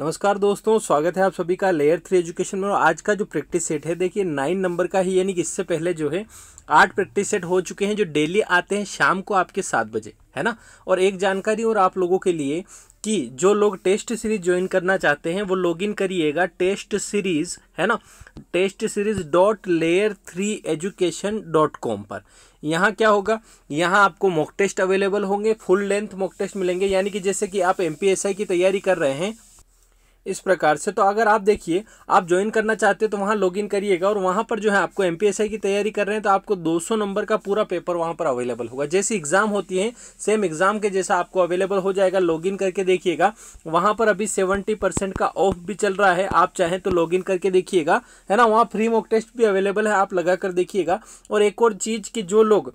नमस्कार दोस्तों स्वागत है आप सभी का लेयर थ्री एजुकेशन में और आज का जो प्रैक्टिस सेट है देखिए नाइन नंबर का ही यानी कि इससे पहले जो है आठ प्रैक्टिस सेट हो चुके हैं जो डेली आते हैं शाम को आपके सात बजे है ना और एक जानकारी और आप लोगों के लिए कि जो लोग टेस्ट सीरीज ज्वाइन करना चाहते हैं वो लॉग इन करिएगा टेस्ट सीरीज है ना test series dot layer three education dot com पर यहाँ क्या होगा यहाँ आपको मॉक टेस्ट अवेलेबल होंगे फुल लेंथ मॉक टेस्ट मिलेंगे यानी कि जैसे कि आप एम की तैयारी कर रहे हैं इस प्रकार से तो अगर आप देखिए आप ज्वाइन करना चाहते हो तो वहाँ लॉगिन करिएगा और वहाँ पर जो है आपको एम की तैयारी कर रहे हैं तो आपको 200 नंबर का पूरा पेपर वहाँ पर अवेलेबल होगा जैसी एग्ज़ाम होती है सेम एग्ज़ाम के जैसा आपको अवेलेबल हो जाएगा लॉगिन करके देखिएगा वहाँ पर अभी सेवेंटी का ऑफ भी चल रहा है आप चाहें तो लॉग करके देखिएगा है ना वहाँ फ्री मॉक टेस्ट भी अवेलेबल है आप लगा कर देखिएगा और एक और चीज़ कि जो लोग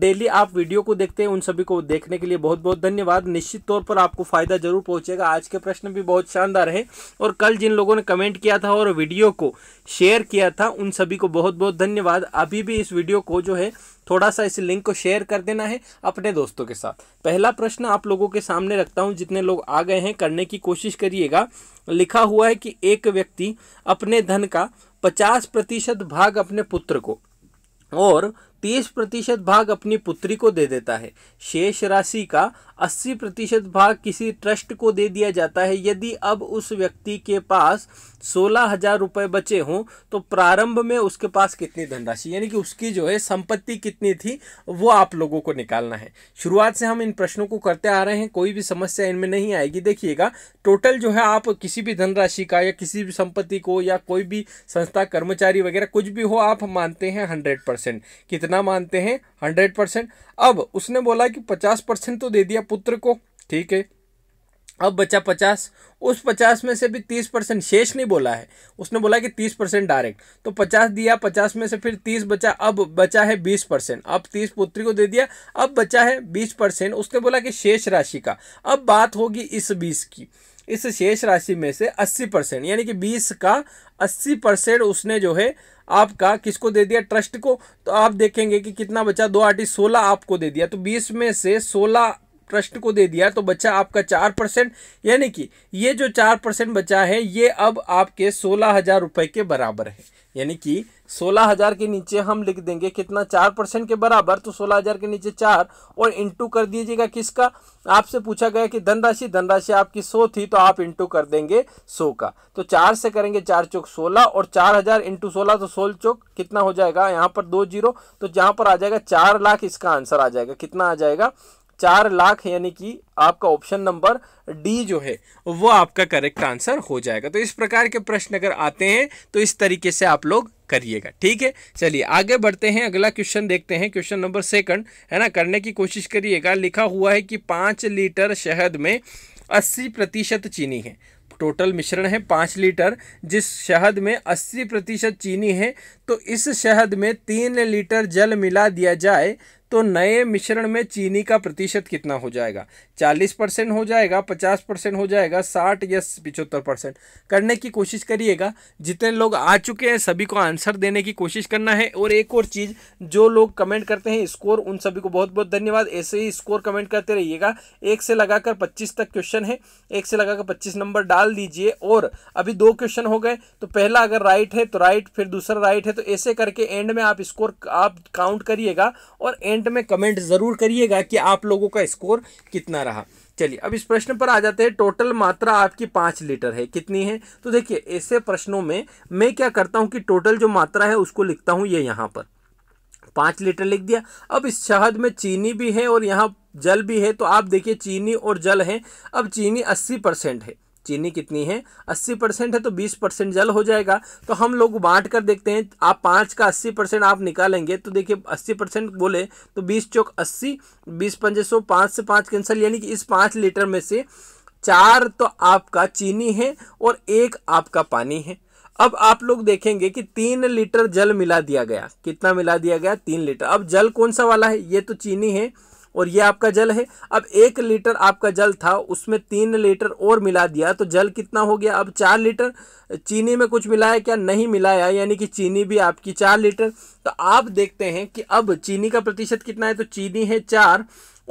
डेली आप वीडियो को देखते हैं उन सभी को देखने के लिए बहुत बहुत धन्यवाद निश्चित तौर पर आपको फ़ायदा जरूर पहुँचेगा आज के प्रश्न भी बहुत शानदार है और कल जिन लोगों ने कमेंट किया था और वीडियो को शेयर किया था उन सभी को बहुत बहुत धन्यवाद अभी भी इस वीडियो को जो है थोड़ा सा इस लिंक को शेयर कर देना है अपने दोस्तों के साथ पहला प्रश्न आप लोगों के सामने रखता हूँ जितने लोग आ गए हैं करने की कोशिश करिएगा लिखा हुआ है कि एक व्यक्ति अपने धन का पचास प्रतिशत भाग अपने पुत्र को और तीस प्रतिशत भाग अपनी पुत्री को दे देता है शेष राशि का अस्सी प्रतिशत भाग किसी ट्रस्ट को दे दिया जाता है यदि अब उस व्यक्ति के पास सोलह हजार रुपये बचे हों तो प्रारंभ में उसके पास कितनी धनराशि यानी कि उसकी जो है संपत्ति कितनी थी वो आप लोगों को निकालना है शुरुआत से हम इन प्रश्नों को करते आ रहे हैं कोई भी समस्या इनमें नहीं आएगी देखिएगा टोटल जो है आप किसी भी धनराशि का या किसी भी संपत्ति को या कोई भी संस्था कर्मचारी वगैरह कुछ भी हो आप मानते हैं हंड्रेड परसेंट कितना जितना मानते हैं हंड्रेड परसेंट अब उसने बोला कि पचास परसेंट तो दे दिया पुत्र को ठीक है अब बचा पचास उस पचास में से भी तीस परसेंट शेष नहीं बोला है उसने बोला कि तीस परसेंट डायरेक्ट तो पचास दिया पचास में से फिर तीस बचा अब बचा है बीस परसेंट अब तीस पुत्री को दे दिया अब बचा है बीस परसेंट उसने बोला कि शेष राशि का अब बात होगी इस बीस की इस शेष राशि में से अस्सी परसेंट यानी कि बीस का अस्सी परसेंट उसने जो है आपका किसको दे दिया ट्रस्ट को तो आप देखेंगे कि कितना बचा दो आर्टिस्ट सोलह आपको दे दिया तो बीस में से सोलह ट्रस्ट को दे दिया तो बच्चा आपका चार परसेंट यानी कि ये जो चार परसेंट बचा है ये अब आपके सोलह हजार रुपए के बराबर है यानी कि सोलह हजार के नीचे हम लिख देंगे कितना चार परसेंट के बराबर तो सोलह हजार के नीचे चार और इंटू कर दीजिएगा किसका आपसे पूछा गया कि धनराशि धनराशि आपकी सौ थी तो आप इंटू कर देंगे सौ का तो चार से करेंगे चार चौक सोलह और चार हजार इंटू सोलह तो सोल चौक कितना हो जाएगा यहाँ पर दो जीरो तो जहां पर आ जाएगा चार लाख इसका आंसर आ जाएगा कितना आ जाएगा चार लाख यानी कि आपका ऑप्शन नंबर डी जो है वो आपका करेक्ट आंसर हो जाएगा तो इस प्रकार के प्रश्न अगर आते हैं तो इस तरीके से आप लोग करिएगा ठीक है चलिए आगे बढ़ते हैं अगला क्वेश्चन देखते हैं क्वेश्चन नंबर सेकंड है ना करने की कोशिश करिएगा लिखा हुआ है कि पाँच लीटर शहद में अस्सी प्रतिशत चीनी है टोटल मिश्रण है पाँच लीटर जिस शहद में अस्सी प्रतिशत चीनी है तो इस शहद में तीन लीटर जल मिला दिया जाए तो नए मिश्रण में चीनी का प्रतिशत कितना हो जाएगा 40 परसेंट हो जाएगा 50 परसेंट हो जाएगा 60 या पिचहत्तर परसेंट करने की कोशिश करिएगा जितने लोग आ चुके हैं सभी को आंसर देने की कोशिश करना है और एक और चीज़ जो लोग कमेंट करते हैं स्कोर उन सभी को बहुत बहुत धन्यवाद ऐसे ही स्कोर कमेंट करते रहिएगा एक से लगाकर पच्चीस तक क्वेश्चन है एक से लगाकर पच्चीस नंबर डाल दीजिए और अभी दो क्वेश्चन हो गए तो पहला अगर राइट है तो राइट फिर दूसरा राइट है तो ऐसे करके एंड में आप स्कोर आप काउंट करिएगा और एंड कमेंट में कमेंट ज़रूर करिएगा कि आप लोगों का स्कोर कितना रहा चलिए अब इस प्रश्न पर आ जाते हैं टोटल मात्रा आपकी पाँच लीटर है कितनी है तो देखिए ऐसे प्रश्नों में मैं क्या करता हूँ कि टोटल जो मात्रा है उसको लिखता हूँ ये यहाँ पर पाँच लीटर लिख दिया अब इस शहद में चीनी भी है और यहाँ जल भी है तो आप देखिए चीनी और जल है अब चीनी अस्सी परसेंट है चीनी कितनी है अस्सी परसेंट है तो बीस परसेंट जल हो जाएगा तो हम लोग बांट कर देखते हैं आप पाँच का अस्सी परसेंट आप निकालेंगे तो देखिए अस्सी परसेंट बोले तो बीस चौक अस्सी बीस पंजे सौ पाँच से पाँच कैंसल यानी कि इस पाँच लीटर में से चार तो आपका चीनी है और एक आपका पानी है अब आप लोग देखेंगे कि तीन लीटर जल मिला दिया गया कितना मिला दिया गया तीन लीटर अब जल कौन सा वाला है ये तो चीनी है और ये आपका जल है अब एक लीटर आपका जल था उसमें तीन लीटर और मिला दिया तो जल कितना हो गया अब चार लीटर चीनी में कुछ मिलाया क्या नहीं मिलाया यानी कि चीनी भी आपकी चार लीटर तो आप देखते हैं कि अब चीनी का प्रतिशत कितना है तो चीनी है चार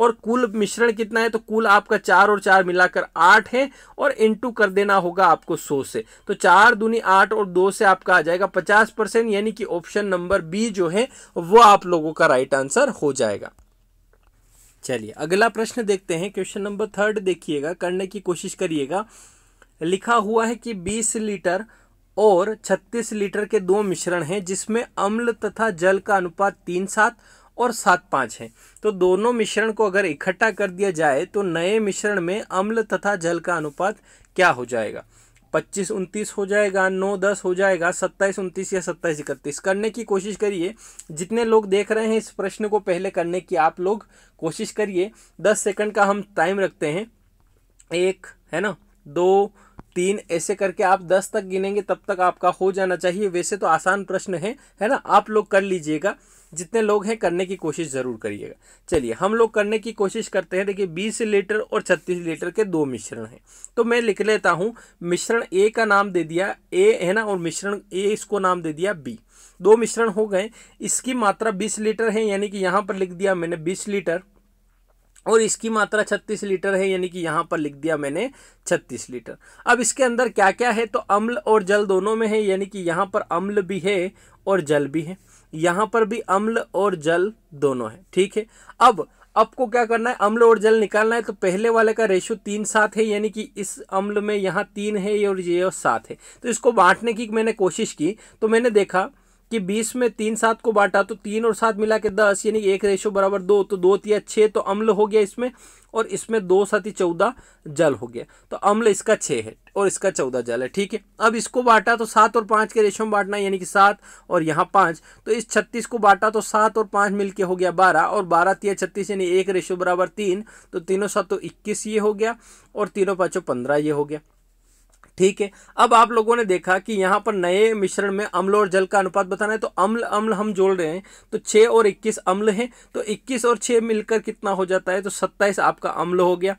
और कुल मिश्रण कितना है तो कुल आपका चार और चार मिलाकर आठ है और इंटू कर देना होगा आपको सौ से तो चार दूनी आठ और दो से आपका आ जाएगा पचास परसेंट यानी कि ऑप्शन नंबर बी जो है वो आप लोगों का राइट आंसर हो जाएगा चलिए अगला प्रश्न देखते हैं क्वेश्चन नंबर थर्ड देखिएगा करने की कोशिश करिएगा लिखा हुआ है कि 20 लीटर और 36 लीटर के दो मिश्रण हैं जिसमें अम्ल तथा जल का अनुपात तीन सात और सात पाँच है तो दोनों मिश्रण को अगर इकट्ठा कर दिया जाए तो नए मिश्रण में अम्ल तथा जल का अनुपात क्या हो जाएगा पच्चीस उनतीस हो जाएगा नौ दस हो जाएगा सत्ताईस उनतीस या सत्ताईस इकतीस करने की कोशिश करिए जितने लोग देख रहे हैं इस प्रश्न को पहले करने की आप लोग कोशिश करिए दस सेकंड का हम टाइम रखते हैं एक है ना दो तीन ऐसे करके आप दस तक गिनेंगे तब तक आपका हो जाना चाहिए वैसे तो आसान प्रश्न है है ना आप लोग कर लीजिएगा जितने लोग हैं करने की कोशिश ज़रूर करिएगा चलिए हम लोग करने की कोशिश करते हैं देखिए बीस लीटर और छत्तीस लीटर के दो मिश्रण हैं तो मैं लिख लेता हूँ मिश्रण ए का नाम दे दिया ए है ना और मिश्रण ए इसको नाम दे दिया बी दो मिश्रण हो गए इसकी मात्रा बीस लीटर है यानी कि यहाँ पर लिख दिया मैंने बीस लीटर और इसकी मात्रा 36 लीटर है यानी कि यहाँ पर लिख दिया मैंने 36 लीटर अब इसके अंदर क्या क्या है तो अम्ल और जल दोनों में है यानी कि यहाँ पर अम्ल भी है और जल भी है यहां पर भी अम्ल और जल दोनों है ठीक है अब आपको क्या करना है अम्ल और जल निकालना है तो पहले वाले का रेशो तीन सात है यानी कि इस अम्ल में यहाँ तीन है और ये और सात है तो इसको बांटने की मैंने कोशिश की तो मैंने देखा कि बीस में तीन सात को बांटा तो तीन और सात मिला के दस यानी एक रेशो बराबर दो तो दो तिया छः तो अम्ल हो गया इसमें और इसमें दो ही चौदह जल हो गया तो अम्ल इसका छः है और इसका चौदह जल है ठीक है अब इसको बांटा तो सात और पाँच के रेशो में बांटना यानी कि सात और यहाँ पाँच तो इस छत्तीस को बांटा तो सात और पाँच मिल के हो गया बारह और बारह तिया छत्तीस यानी एक रेशो बराबर तीन तो तीनों सात तो इक्कीस ये हो गया और तीनों पाँचों पंद्रह ये हो गया ठीक है अब आप लोगों ने देखा कि यहाँ पर नए मिश्रण में अम्ल और जल का अनुपात बताना है तो अम्ल अम्ल हम जोड़ रहे हैं तो छः और इक्कीस अम्ल हैं तो इक्कीस और छः मिलकर कितना हो जाता है तो सत्ताईस आपका अम्ल हो गया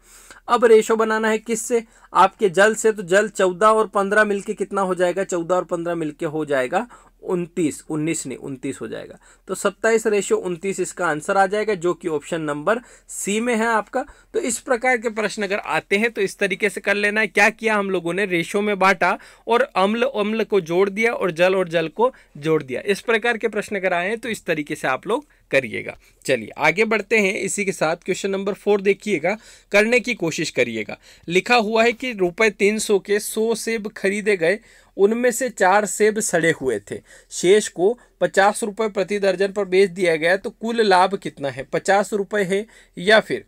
अब रेशो बनाना है किस से आपके जल से तो जल चौदह और पंद्रह मिलके कितना हो जाएगा चौदह और पंद्रह मिलके हो जाएगा उनतीस उन्नीस नहीं उनतीस हो जाएगा तो सत्ताईस रेशियो उनतीस इसका आंसर आ जाएगा जो कि ऑप्शन नंबर सी में है आपका तो इस प्रकार के प्रश्न अगर आते हैं तो इस तरीके से कर लेना है क्या किया हम लोगों ने रेशियो में बांटा और अम्ल अम्ल को जोड़ दिया और जल और जल को जोड़ दिया इस प्रकार के प्रश्न अगर आए हैं तो इस तरीके से आप लोग करिएगा चलिए आगे बढ़ते हैं इसी के साथ क्वेश्चन नंबर फोर देखिएगा करने की कोशिश करिएगा लिखा हुआ है कि रुपए तीन सौ के सौ सेब खरीदे गए उनमें से चार सेब सड़े हुए थे शेष को पचास रुपये प्रति दर्जन पर बेच दिया गया तो कुल लाभ कितना है पचास रुपये है या फिर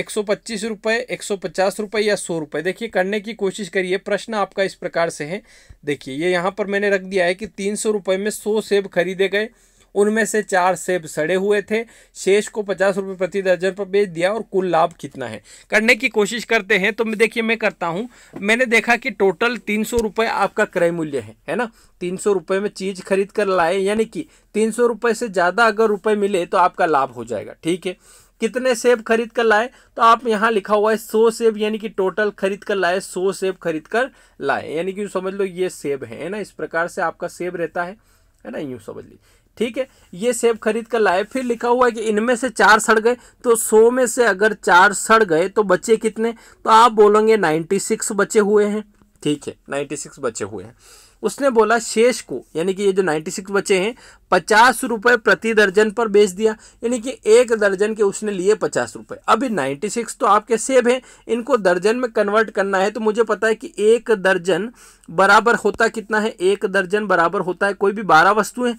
एक सौ पच्चीस रुपये एक सौ पचास रुपये या सौ रुपये देखिए करने की कोशिश करिए प्रश्न आपका इस प्रकार से है देखिए ये यहाँ पर मैंने रख दिया है कि तीन सौ रुपये में सौ सेब खरीदे गए उनमें से चार सेब सड़े हुए थे शेष को पचास रुपये प्रति दर्जन पर बेच दिया और कुल लाभ कितना है करने की कोशिश करते हैं तो देखिए मैं करता हूँ मैंने देखा कि टोटल तीन सौ आपका क्रय मूल्य है है ना तीन सौ रुपये में चीज़ खरीद कर लाए यानी कि तीन सौ से ज़्यादा अगर रुपये मिले तो आपका लाभ हो जाएगा ठीक है कितने सेब खरीद कर लाए तो आप यहाँ लिखा हुआ है सौ सेब यानी कि टोटल खरीद कर लाए सौ सेब खरीद कर लाए यानी कि समझ लो ये सेब है ना इस प्रकार से आपका सेब रहता है है ना यूँ समझ लीजिए ठीक है ये सेब खरीद कर लाए फिर लिखा हुआ है कि इनमें से चार सड़ गए तो सौ में से अगर चार सड़ गए तो बचे कितने तो आप बोलोगे नाइन्टी सिक्स बचे हुए हैं ठीक है नाइन्टी सिक्स बचे हुए हैं उसने बोला शेष को यानी कि ये जो नाइन्टी सिक्स बचे हैं पचास रुपये प्रति दर्जन पर बेच दिया यानी कि एक दर्जन के उसने लिए पचास रुपये अभी नाइन्टी सिक्स तो आपके सेब हैं इनको दर्जन में कन्वर्ट करना है तो मुझे पता है कि एक दर्जन बराबर होता कितना है एक दर्जन बराबर होता है कोई भी बारह वस्तुएँ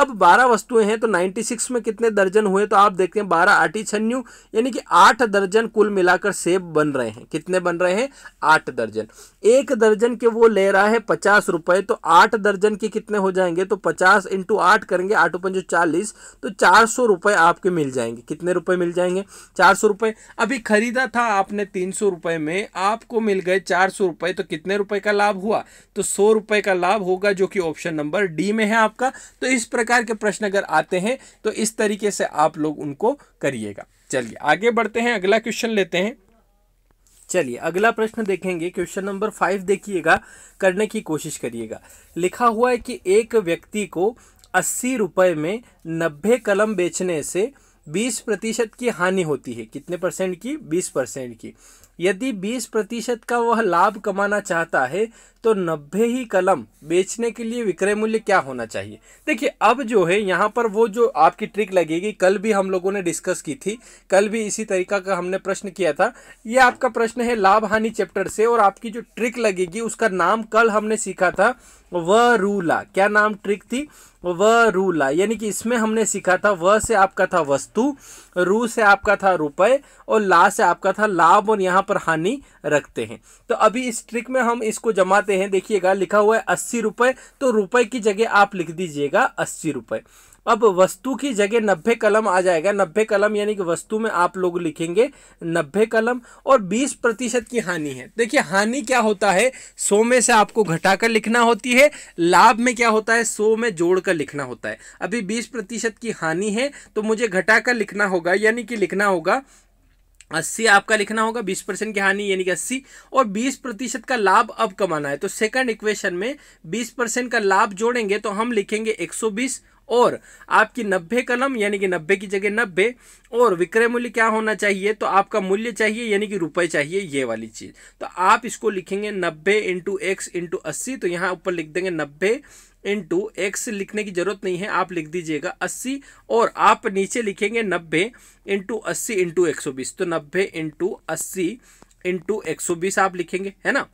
अब बारह वस्तुएं हैं तो नाइन्टी सिक्स में कितने दर्जन हुए तो आप देखते हैं बारह आटी छन्यू यानी कि आठ दर्जन कुल मिलाकर सेब बन रहे हैं कितने बन रहे हैं आठ दर्जन एक दर्जन के वो ले रहा है पचास रुपए तो आठ दर्जन के कितने हो जाएंगे तो पचास इंटू आठ करेंगे आठ पंजो चालीस तो चार सौ रुपए आपके मिल जाएंगे कितने रुपए मिल जाएंगे चार सौ रुपए अभी खरीदा था आपने तीन सौ रुपए में आपको मिल गए चार सौ रुपए तो कितने रुपए का लाभ हुआ तो सौ रुपए का लाभ होगा जो कि ऑप्शन नंबर डी में है आपका तो इस प्रकार प्रकार के प्रश्न अगर आते हैं तो इस तरीके से आप लोग उनको करिएगा चलिए आगे बढ़ते हैं अगला क्वेश्चन लेते हैं चलिए अगला प्रश्न देखेंगे क्वेश्चन नंबर फाइव देखिएगा करने की कोशिश करिएगा लिखा हुआ है कि एक व्यक्ति को अस्सी रुपये में नब्बे कलम बेचने से बीस प्रतिशत की हानि होती है कितने परसेंट की बीस परसेंट की यदि बीस प्रतिशत का वह लाभ कमाना चाहता है तो नब्बे ही कलम बेचने के लिए विक्रय मूल्य क्या होना चाहिए देखिए अब जो है यहाँ पर वो जो आपकी ट्रिक लगेगी कल भी हम लोगों ने डिस्कस की थी कल भी इसी तरीका का हमने प्रश्न किया था ये आपका प्रश्न है लाभ हानि चैप्टर से और आपकी जो ट्रिक लगेगी उसका नाम कल हमने सीखा था व रूला क्या नाम ट्रिक थी व रूला यानी कि इसमें हमने सीखा था व से आपका था वस्तु रू से आपका था रुपए और ला से आपका था लाभ और यहाँ पर हानि रखते हैं तो अभी इस ट्रिक में हम इसको जमाते हैं देखिएगा लिखा हुआ है अस्सी रुपए तो रुपए की जगह आप लिख दीजिएगा अस्सी रुपये अब वस्तु की जगह नब्बे कलम आ जाएगा नब्बे कलम यानी कि वस्तु में आप लोग लिखेंगे नब्बे कलम और बीस प्रतिशत की हानि है देखिए हानि क्या होता है सौ में से आपको घटाकर लिखना होती है लाभ में क्या होता है सौ में जोड़कर लिखना होता है अभी बीस प्रतिशत की हानि है तो मुझे घटाकर लिखना होगा यानी कि लिखना होगा अस्सी आपका लिखना होगा बीस परसेंट की हानि यानी कि अस्सी और बीस प्रतिशत का लाभ अब कमाना है तो सेकंड इक्वेशन में बीस परसेंट का लाभ जोड़ेंगे तो हम लिखेंगे एक सौ बीस और आपकी नब्बे कलम यानी कि नब्बे की जगह नब्बे और विक्रय मूल्य क्या होना चाहिए तो आपका मूल्य चाहिए यानी कि रुपए चाहिए ये वाली चीज़ तो आप इसको लिखेंगे नब्बे इंटू एक्स इंटू अस्सी तो यहाँ ऊपर लिख देंगे नब्बे इंटू एक्स लिखने की जरूरत नहीं है आप लिख दीजिएगा अस्सी और आप नीचे लिखेंगे नब्बे इंटू अस्सी इंटू एक सौ बीस तो नब्बे इंटू अस्सी इंटू एक सौ बीस आप लिखेंगे है ना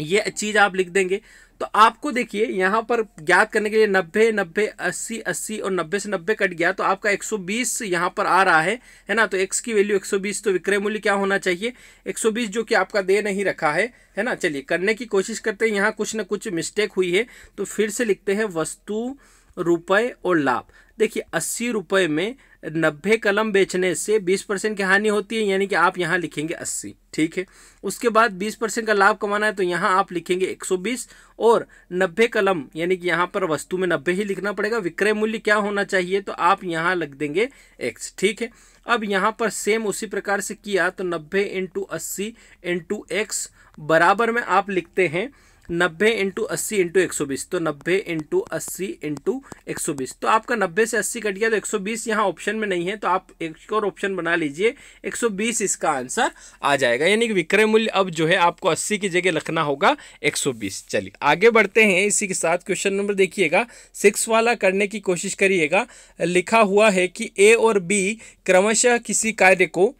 ये चीज़ आप लिख देंगे तो आपको देखिए यहाँ पर ज्ञात करने के लिए नब्बे नब्बे अस्सी अस्सी और नब्बे से नब्बे कट गया तो आपका 120 यहाँ पर आ रहा है है ना तो एक्स की वैल्यू 120 तो विक्रय मूल्य क्या होना चाहिए 120 जो कि आपका दे नहीं रखा है है ना चलिए करने की कोशिश करते हैं यहाँ कुछ ना कुछ मिस्टेक हुई है तो फिर से लिखते हैं वस्तु रुपये और लाभ देखिए अस्सी रुपये में नब्बे कलम बेचने से बीस परसेंट की हानि होती है यानी कि आप यहाँ लिखेंगे अस्सी ठीक है उसके बाद बीस परसेंट का लाभ कमाना है तो यहाँ आप लिखेंगे एक सौ बीस और नब्बे कलम यानी कि यहाँ पर वस्तु में नब्बे ही लिखना पड़ेगा विक्रय मूल्य क्या होना चाहिए तो आप यहाँ लग देंगे एक्स ठीक है अब यहाँ पर सेम उसी प्रकार से किया तो नब्बे इंटू अस्सी इंटू एक्स बराबर में आप लिखते हैं नब्बे इंटू अस्सी इंटू एक सौ बीस तो नब्बे इंटू अस्सी इंटू एक सौ बीस तो आपका नब्बे से अस्सी कट गया तो एक सौ बीस यहाँ ऑप्शन में नहीं है तो आप एक और ऑप्शन बना लीजिए एक सौ बीस इसका आंसर आ जाएगा यानी कि विक्रय मूल्य अब जो है आपको अस्सी की जगह रखना होगा एक सौ बीस चलिए आगे बढ़ते हैं इसी के साथ क्वेश्चन नंबर देखिएगा सिक्स वाला करने की कोशिश करिएगा लिखा हुआ है कि ए और बी क्रमशः किसी कार्य को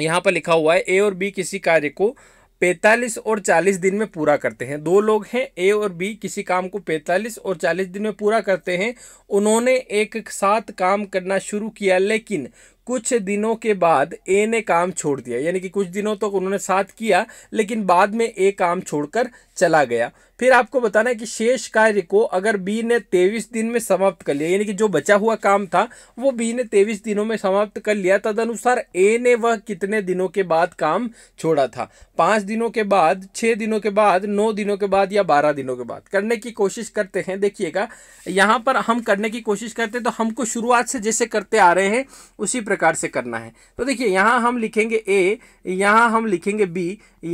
यहाँ पर लिखा हुआ है ए और बी किसी कार्य को पैंतालीस और चालीस दिन में पूरा करते हैं दो लोग हैं ए और बी किसी काम को पैंतालीस और चालीस दिन में पूरा करते हैं उन्होंने एक साथ काम करना शुरू किया लेकिन कुछ दिनों के बाद ए ने काम छोड़ दिया यानी कि कुछ दिनों तक तो उन्होंने साथ किया लेकिन बाद में ए काम छोड़कर चला गया फिर आपको बताना है कि शेष कार्य को अगर बी ने तेईस दिन में समाप्त कर लिया यानी कि जो बचा हुआ काम था वो बी ने तेईस दिनों में समाप्त कर लिया तदनुसार ए ने वह कितने दिनों के बाद काम छोड़ा था पाँच दिनों के बाद छः दिनों के बाद नौ दिनों के बाद या बारह दिनों के बाद करने की कोशिश करते हैं देखिएगा यहाँ पर हम करने की कोशिश करते हैं तो हमको शुरुआत से जैसे करते आ रहे हैं उसी प्रकार से करना है तो देखिए यहाँ हम लिखेंगे ए यहाँ हम लिखेंगे बी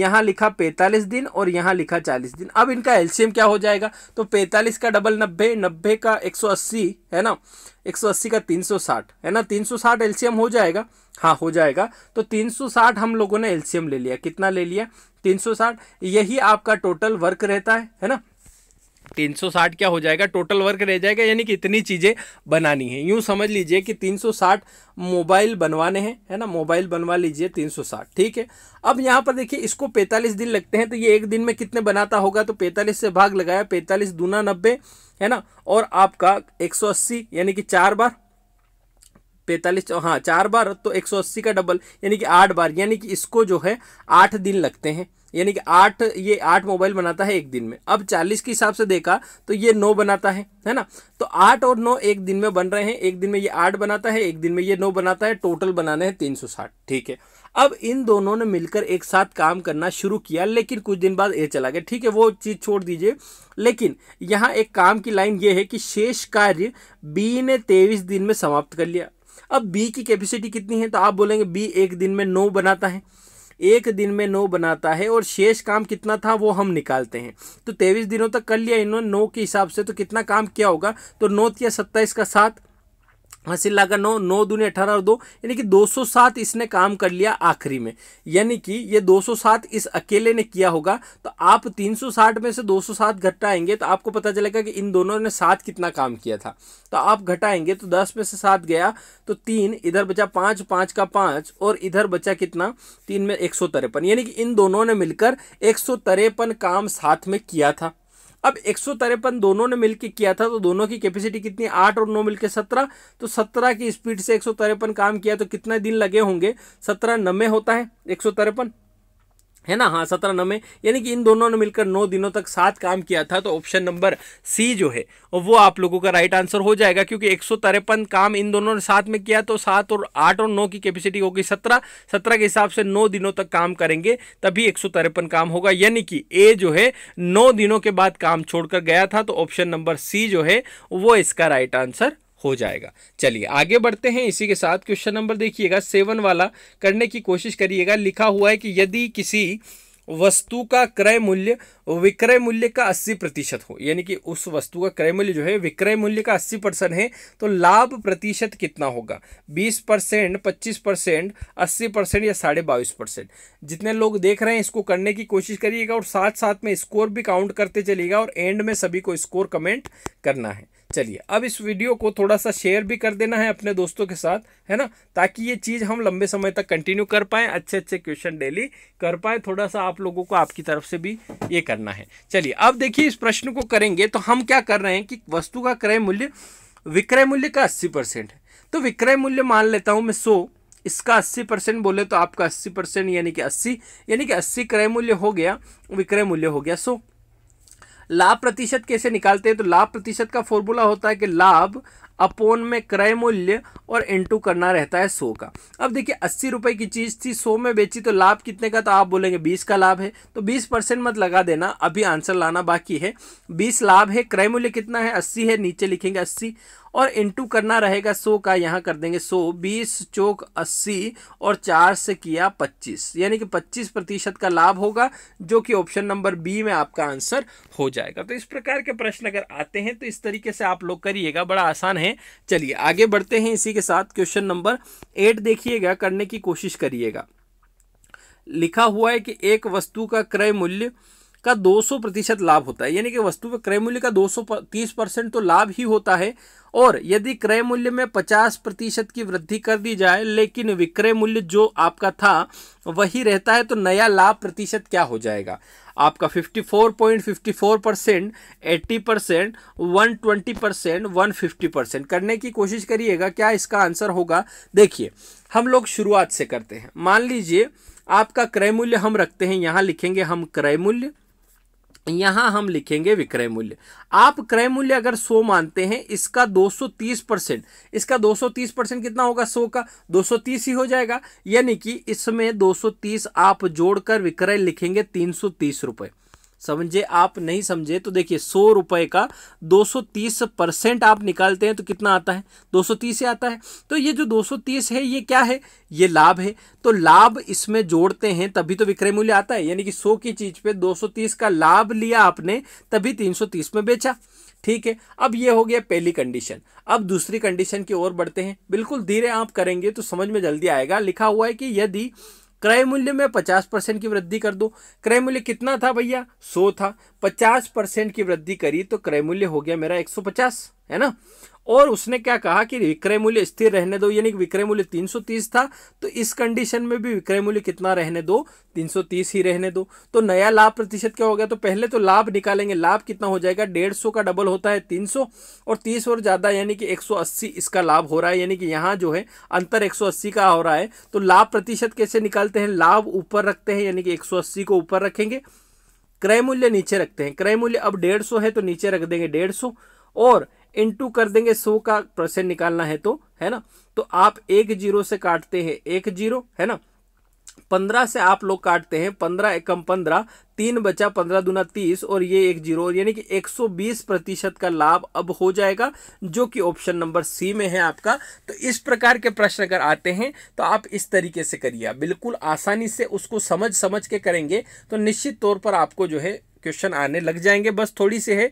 यहाँ लिखा पैंतालीस दिन और यहाँ लिखा चालीस दिन अब इनका एल्शियम क्या हो जाएगा तो पैंतालीस का डबल नब्बे नब्बे का एक है ना एक का तीन है ना तीन सौ साठ एल्शियम हो जाएगा हाँ हो जाएगा तो तीन हम लोगों ने एल्शियम ले लिया कितना ले लिया 360 यही आपका टोटल वर्क रहता है है ना 360 क्या हो जाएगा टोटल वर्क रह जाएगा यानी कि इतनी चीज़ें बनानी है यूं समझ लीजिए कि 360 मोबाइल बनवाने हैं है ना मोबाइल बनवा लीजिए 360 ठीक है अब यहाँ पर देखिए इसको 45 दिन लगते हैं तो ये एक दिन में कितने बनाता होगा तो 45 से भाग लगाया 45 दूना नब्बे है ना और आपका 180 यानी कि चार बार पैंतालीस हाँ चार बार तो एक का डबल यानी कि आठ बार यानी कि इसको जो है आठ दिन लगते हैं यानी कि आठ ये आठ मोबाइल बनाता है एक दिन में अब चालीस के हिसाब से देखा तो ये नौ बनाता है है ना तो आठ और नौ एक दिन में बन रहे हैं एक दिन में ये आठ बनाता है एक दिन में ये नौ बनाता है टोटल बनाने हैं तीन सौ साठ ठीक है अब इन दोनों ने मिलकर एक साथ काम करना शुरू किया लेकिन कुछ दिन बाद ये चला गया ठीक है वो चीज़ छोड़ दीजिए लेकिन यहाँ एक काम की लाइन ये है कि शेष कार्य बी ने तेईस दिन में समाप्त कर लिया अब बी की कैपेसिटी कितनी है तो आप बोलेंगे बी एक दिन में नौ बनाता है एक दिन में नौ बनाता है और शेष काम कितना था वो हम निकालते हैं तो तेईस दिनों तक कर लिया इन्होंने नौ के हिसाब से तो कितना काम किया होगा तो नौ या सत्ताईस का सात हासिल लाकर नौ नौ दूनी अठारह और दो यानी कि 207 इसने काम कर लिया आखिरी में यानी कि ये 207 इस अकेले ने किया होगा तो आप 360 में से 207 घटाएंगे तो आपको पता चलेगा कि इन दोनों ने सात कितना काम किया था तो आप घटाएंगे तो 10 में से सात गया तो तीन इधर बचा पाँच पाँच का पाँच और इधर बचा कितना तीन में एक यानी कि इन दोनों ने मिलकर एक काम साथ में किया था अब एक दोनों ने मिलकर किया था तो दोनों की कैपेसिटी कितनी आठ और नौ मिलकर सत्रह तो सत्रह की स्पीड से एक काम किया तो कितने दिन लगे होंगे सत्रह नब्बे होता है एक है ना हाँ सत्रह नवे यानी कि इन दोनों ने मिलकर नौ दिनों तक सात काम किया था तो ऑप्शन नंबर सी जो है वो आप लोगों का राइट आंसर हो जाएगा क्योंकि एक सौ काम इन दोनों ने साथ में किया तो सात और आठ और नौ की कैपेसिटी होगी सत्रह सत्रह के हिसाब से नौ दिनों तक काम करेंगे तभी एक काम होगा यानी कि ए जो है नौ दिनों के बाद काम छोड़कर गया था तो ऑप्शन नंबर सी जो है वो इसका राइट आंसर हो जाएगा चलिए आगे बढ़ते हैं इसी के साथ क्वेश्चन नंबर देखिएगा सेवन वाला करने की कोशिश करिएगा लिखा हुआ है कि यदि किसी वस्तु का क्रय मूल्य विक्रय मूल्य का 80 प्रतिशत हो यानी कि उस वस्तु का क्रय मूल्य जो है विक्रय मूल्य का 80 परसेंट है तो लाभ प्रतिशत कितना होगा 20 परसेंट पच्चीस परसेंट अस्सी परसेंट या साढ़े बाईस परसेंट जितने लोग देख रहे हैं इसको करने की कोशिश करिएगा और साथ साथ में स्कोर भी काउंट करते चलिएगा और एंड में सभी को स्कोर कमेंट करना है चलिए अब इस वीडियो को थोड़ा सा शेयर भी कर देना है अपने दोस्तों के साथ है ना ताकि ये चीज़ हम लंबे समय तक कंटिन्यू कर पाएँ अच्छे अच्छे क्वेश्चन डेली कर पाएँ थोड़ा सा आप लोगों को आपकी तरफ से भी ये करना है चलिए अब देखिए इस प्रश्न को करेंगे तो हम क्या कर रहे हैं कि वस्तु का क्रय मूल्य विक्रय मूल्य का अस्सी परसेंट है तो विक्रय मूल्य मान लेता हूँ मैं सो इसका अस्सी परसेंट बोले तो आपका अस्सी परसेंट यानी कि अस्सी यानी कि अस्सी क्रय मूल्य हो गया विक्रय मूल्य हो गया सो लाभ प्रतिशत कैसे निकालते हैं तो लाभ प्रतिशत का फॉर्मूला होता है कि लाभ अपोन में क्रय मूल्य और इंटू करना रहता है सौ का अब देखिए अस्सी रुपए की चीज़ थी सौ में बेची तो लाभ कितने का तो आप बोलेंगे बीस का लाभ है तो बीस परसेंट मत लगा देना अभी आंसर लाना बाकी है बीस लाभ है क्रय मूल्य कितना है अस्सी है नीचे लिखेंगे अस्सी और इंटू करना रहेगा सो का यहाँ कर देंगे सो बीस चौक अस्सी और चार से किया पच्चीस यानी कि पच्चीस प्रतिशत का लाभ होगा जो कि ऑप्शन नंबर बी में आपका आंसर हो जाएगा तो इस प्रकार के प्रश्न अगर आते हैं तो इस तरीके से आप लोग करिएगा बड़ा आसान है चलिए आगे बढ़ते हैं इसी के साथ क्वेश्चन नंबर एट देखिएगा करने की कोशिश करिएगा लिखा हुआ है कि एक वस्तु का क्रय मूल्य का 200 प्रतिशत लाभ होता है यानी कि वस्तु पर क्रय मूल्य का 230 परसेंट तो लाभ ही होता है और यदि क्रय मूल्य में पचास प्रतिशत की वृद्धि कर दी जाए लेकिन विक्रय मूल्य जो आपका था वही रहता है तो नया लाभ प्रतिशत क्या हो जाएगा आपका 54.54 percent eighty percent one twenty percent one fifty percent करने की कोशिश करिएगा क्या इसका आंसर होगा देखिए हम लोग शुरुआत से करते हैं मान लीजिए आपका क्रय मूल्य हम रखते हैं यहाँ लिखेंगे हम क्रय मूल्य यहाँ हम लिखेंगे विक्रय मूल्य आप क्रय मूल्य अगर 100 मानते हैं इसका 230 परसेंट इसका 230 परसेंट कितना होगा 100 का 230 ही हो जाएगा यानी कि इसमें 230 आप जोड़कर विक्रय लिखेंगे तीन सौ रुपए समझे आप नहीं समझे तो देखिए सौ रुपए का 230 परसेंट आप निकालते हैं तो कितना आता है 230 से आता है तो ये जो 230 है ये क्या है ये लाभ है तो लाभ इसमें जोड़ते हैं तभी तो विक्रय मूल्य आता है यानी कि सौ की चीज पे 230 का लाभ लिया आपने तभी 330 में बेचा ठीक है अब ये हो गया पहली कंडीशन अब दूसरी कंडीशन की ओर बढ़ते हैं बिल्कुल धीरे आप करेंगे तो समझ में जल्दी आएगा लिखा हुआ है कि यदि क्रय मूल्य में पचास परसेंट की वृद्धि कर दो क्रय मूल्य कितना था भैया सौ था पचास परसेंट की वृद्धि करी तो क्रय मूल्य हो गया मेरा एक सौ पचास है ना और उसने क्या कहा कि विक्रय मूल्य स्थिर रहने दो यानी कि विक्रय मूल्य 330 था तो इस कंडीशन में भी विक्रय मूल्य कितना रहने दो 330 ही रहने दो तो नया लाभ प्रतिशत क्या हो गया तो पहले तो लाभ निकालेंगे लाभ कितना हो जाएगा 150 का डबल होता है 300 और 30 और ज़्यादा यानी कि 180 इसका लाभ हो रहा है यानी कि यहाँ जो है अंतर एक का हो रहा है तो लाभ प्रतिशत कैसे निकालते हैं लाभ ऊपर रखते हैं यानी कि एक को ऊपर रखेंगे क्रय मूल्य नीचे रखते हैं क्रय मूल्य अब डेढ़ है तो नीचे रख देंगे डेढ़ और इनटू कर देंगे सो का परसेंट निकालना है तो है ना तो आप एक जीरो से काटते हैं एक जीरो है ना पंद्रह से आप लोग काटते हैं पंद्रह एकम पंद्रह तीन बचा पंद्रह दुना तीस और ये एक जीरो यानी कि बीस प्रतिशत का लाभ अब हो जाएगा जो कि ऑप्शन नंबर सी में है आपका तो इस प्रकार के प्रश्न अगर आते हैं तो आप इस तरीके से करिए बिल्कुल आसानी से उसको समझ समझ के करेंगे तो निश्चित तौर पर आपको जो है क्वेश्चन आने लग जाएंगे बस थोड़ी सी है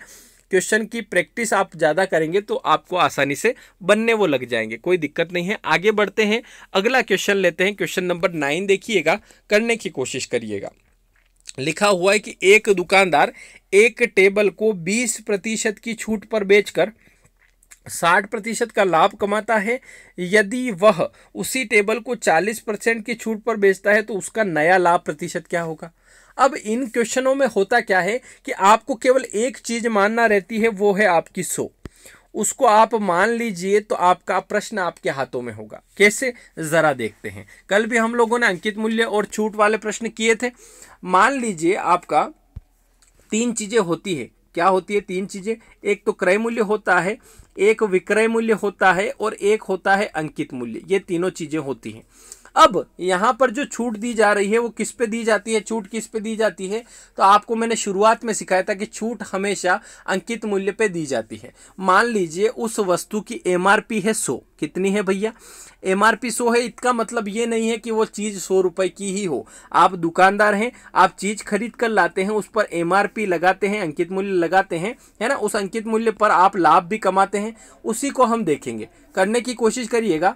क्वेश्चन की प्रैक्टिस आप ज़्यादा करेंगे तो आपको आसानी से बनने वो लग जाएंगे कोई दिक्कत नहीं है आगे बढ़ते हैं अगला क्वेश्चन लेते हैं क्वेश्चन नंबर नाइन देखिएगा करने की कोशिश करिएगा लिखा हुआ है कि एक दुकानदार एक टेबल को बीस प्रतिशत की छूट पर बेचकर साठ प्रतिशत का लाभ कमाता है यदि वह उसी टेबल को चालीस परसेंट की छूट पर बेचता है तो उसका नया लाभ प्रतिशत क्या होगा अब इन क्वेश्चनों में होता क्या है कि आपको केवल एक चीज़ मानना रहती है वो है आपकी सो उसको आप मान लीजिए तो आपका प्रश्न आपके हाथों में होगा कैसे ज़रा देखते हैं कल भी हम लोगों ने अंकित मूल्य और छूट वाले प्रश्न किए थे मान लीजिए आपका तीन चीज़ें होती है क्या होती है तीन चीज़ें एक तो क्रय मूल्य होता है एक विक्रय मूल्य होता है और एक होता है अंकित मूल्य ये तीनों चीज़ें होती हैं अब यहाँ पर जो छूट दी जा रही है वो किस पे दी जाती है छूट किस पे दी जाती है तो आपको मैंने शुरुआत में सिखाया था कि छूट हमेशा अंकित मूल्य पे दी जाती है मान लीजिए उस वस्तु की एमआरपी है सो कितनी है भैया एम आर पी सो है इसका मतलब ये नहीं है कि वो चीज़ सौ रुपये की ही हो आप दुकानदार हैं आप चीज़ खरीद कर लाते हैं उस पर एम आर पी लगाते हैं अंकित मूल्य लगाते हैं है ना उस अंकित मूल्य पर आप लाभ भी कमाते हैं उसी को हम देखेंगे करने की कोशिश करिएगा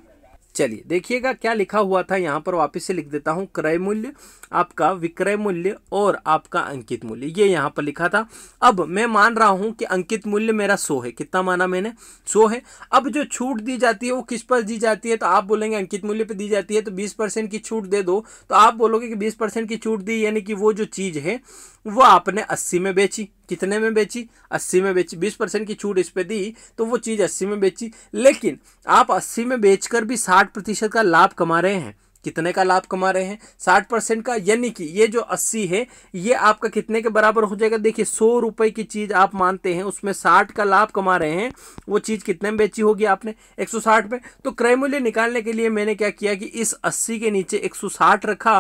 चलिए देखिएगा क्या लिखा हुआ था यहाँ पर वापस से लिख देता हूँ क्रय मूल्य आपका विक्रय मूल्य और आपका अंकित मूल्य ये यहाँ पर लिखा था अब मैं मान रहा हूँ कि अंकित मूल्य मेरा सो है कितना माना मैंने सो है अब जो छूट दी जाती है वो किस पर दी जाती है तो आप बोलेंगे अंकित मूल्य पर दी जाती है तो बीस की छूट दे दो तो आप बोलोगे कि बीस की छूट दी यानी कि वो जो चीज़ है वो आपने अस्सी में बेची कितने में बेची अस्सी में बेची बीस परसेंट की छूट इस पर दी तो वो चीज़ अस्सी में बेची लेकिन आप अस्सी में बेचकर भी साठ प्रतिशत का लाभ कमा रहे हैं कितने का लाभ कमा रहे हैं साठ परसेंट का यानी कि ये जो अस्सी है ये आपका कितने के बराबर हो जाएगा देखिए सौ रुपये की चीज़ आप मानते हैं उसमें साठ का लाभ कमा रहे हैं वो चीज़ कितने में बेची होगी आपने एक सौ साठ में तो क्रय मूल्य निकालने के लिए मैंने क्या किया कि इस अस्सी के नीचे एक सौ साठ रखा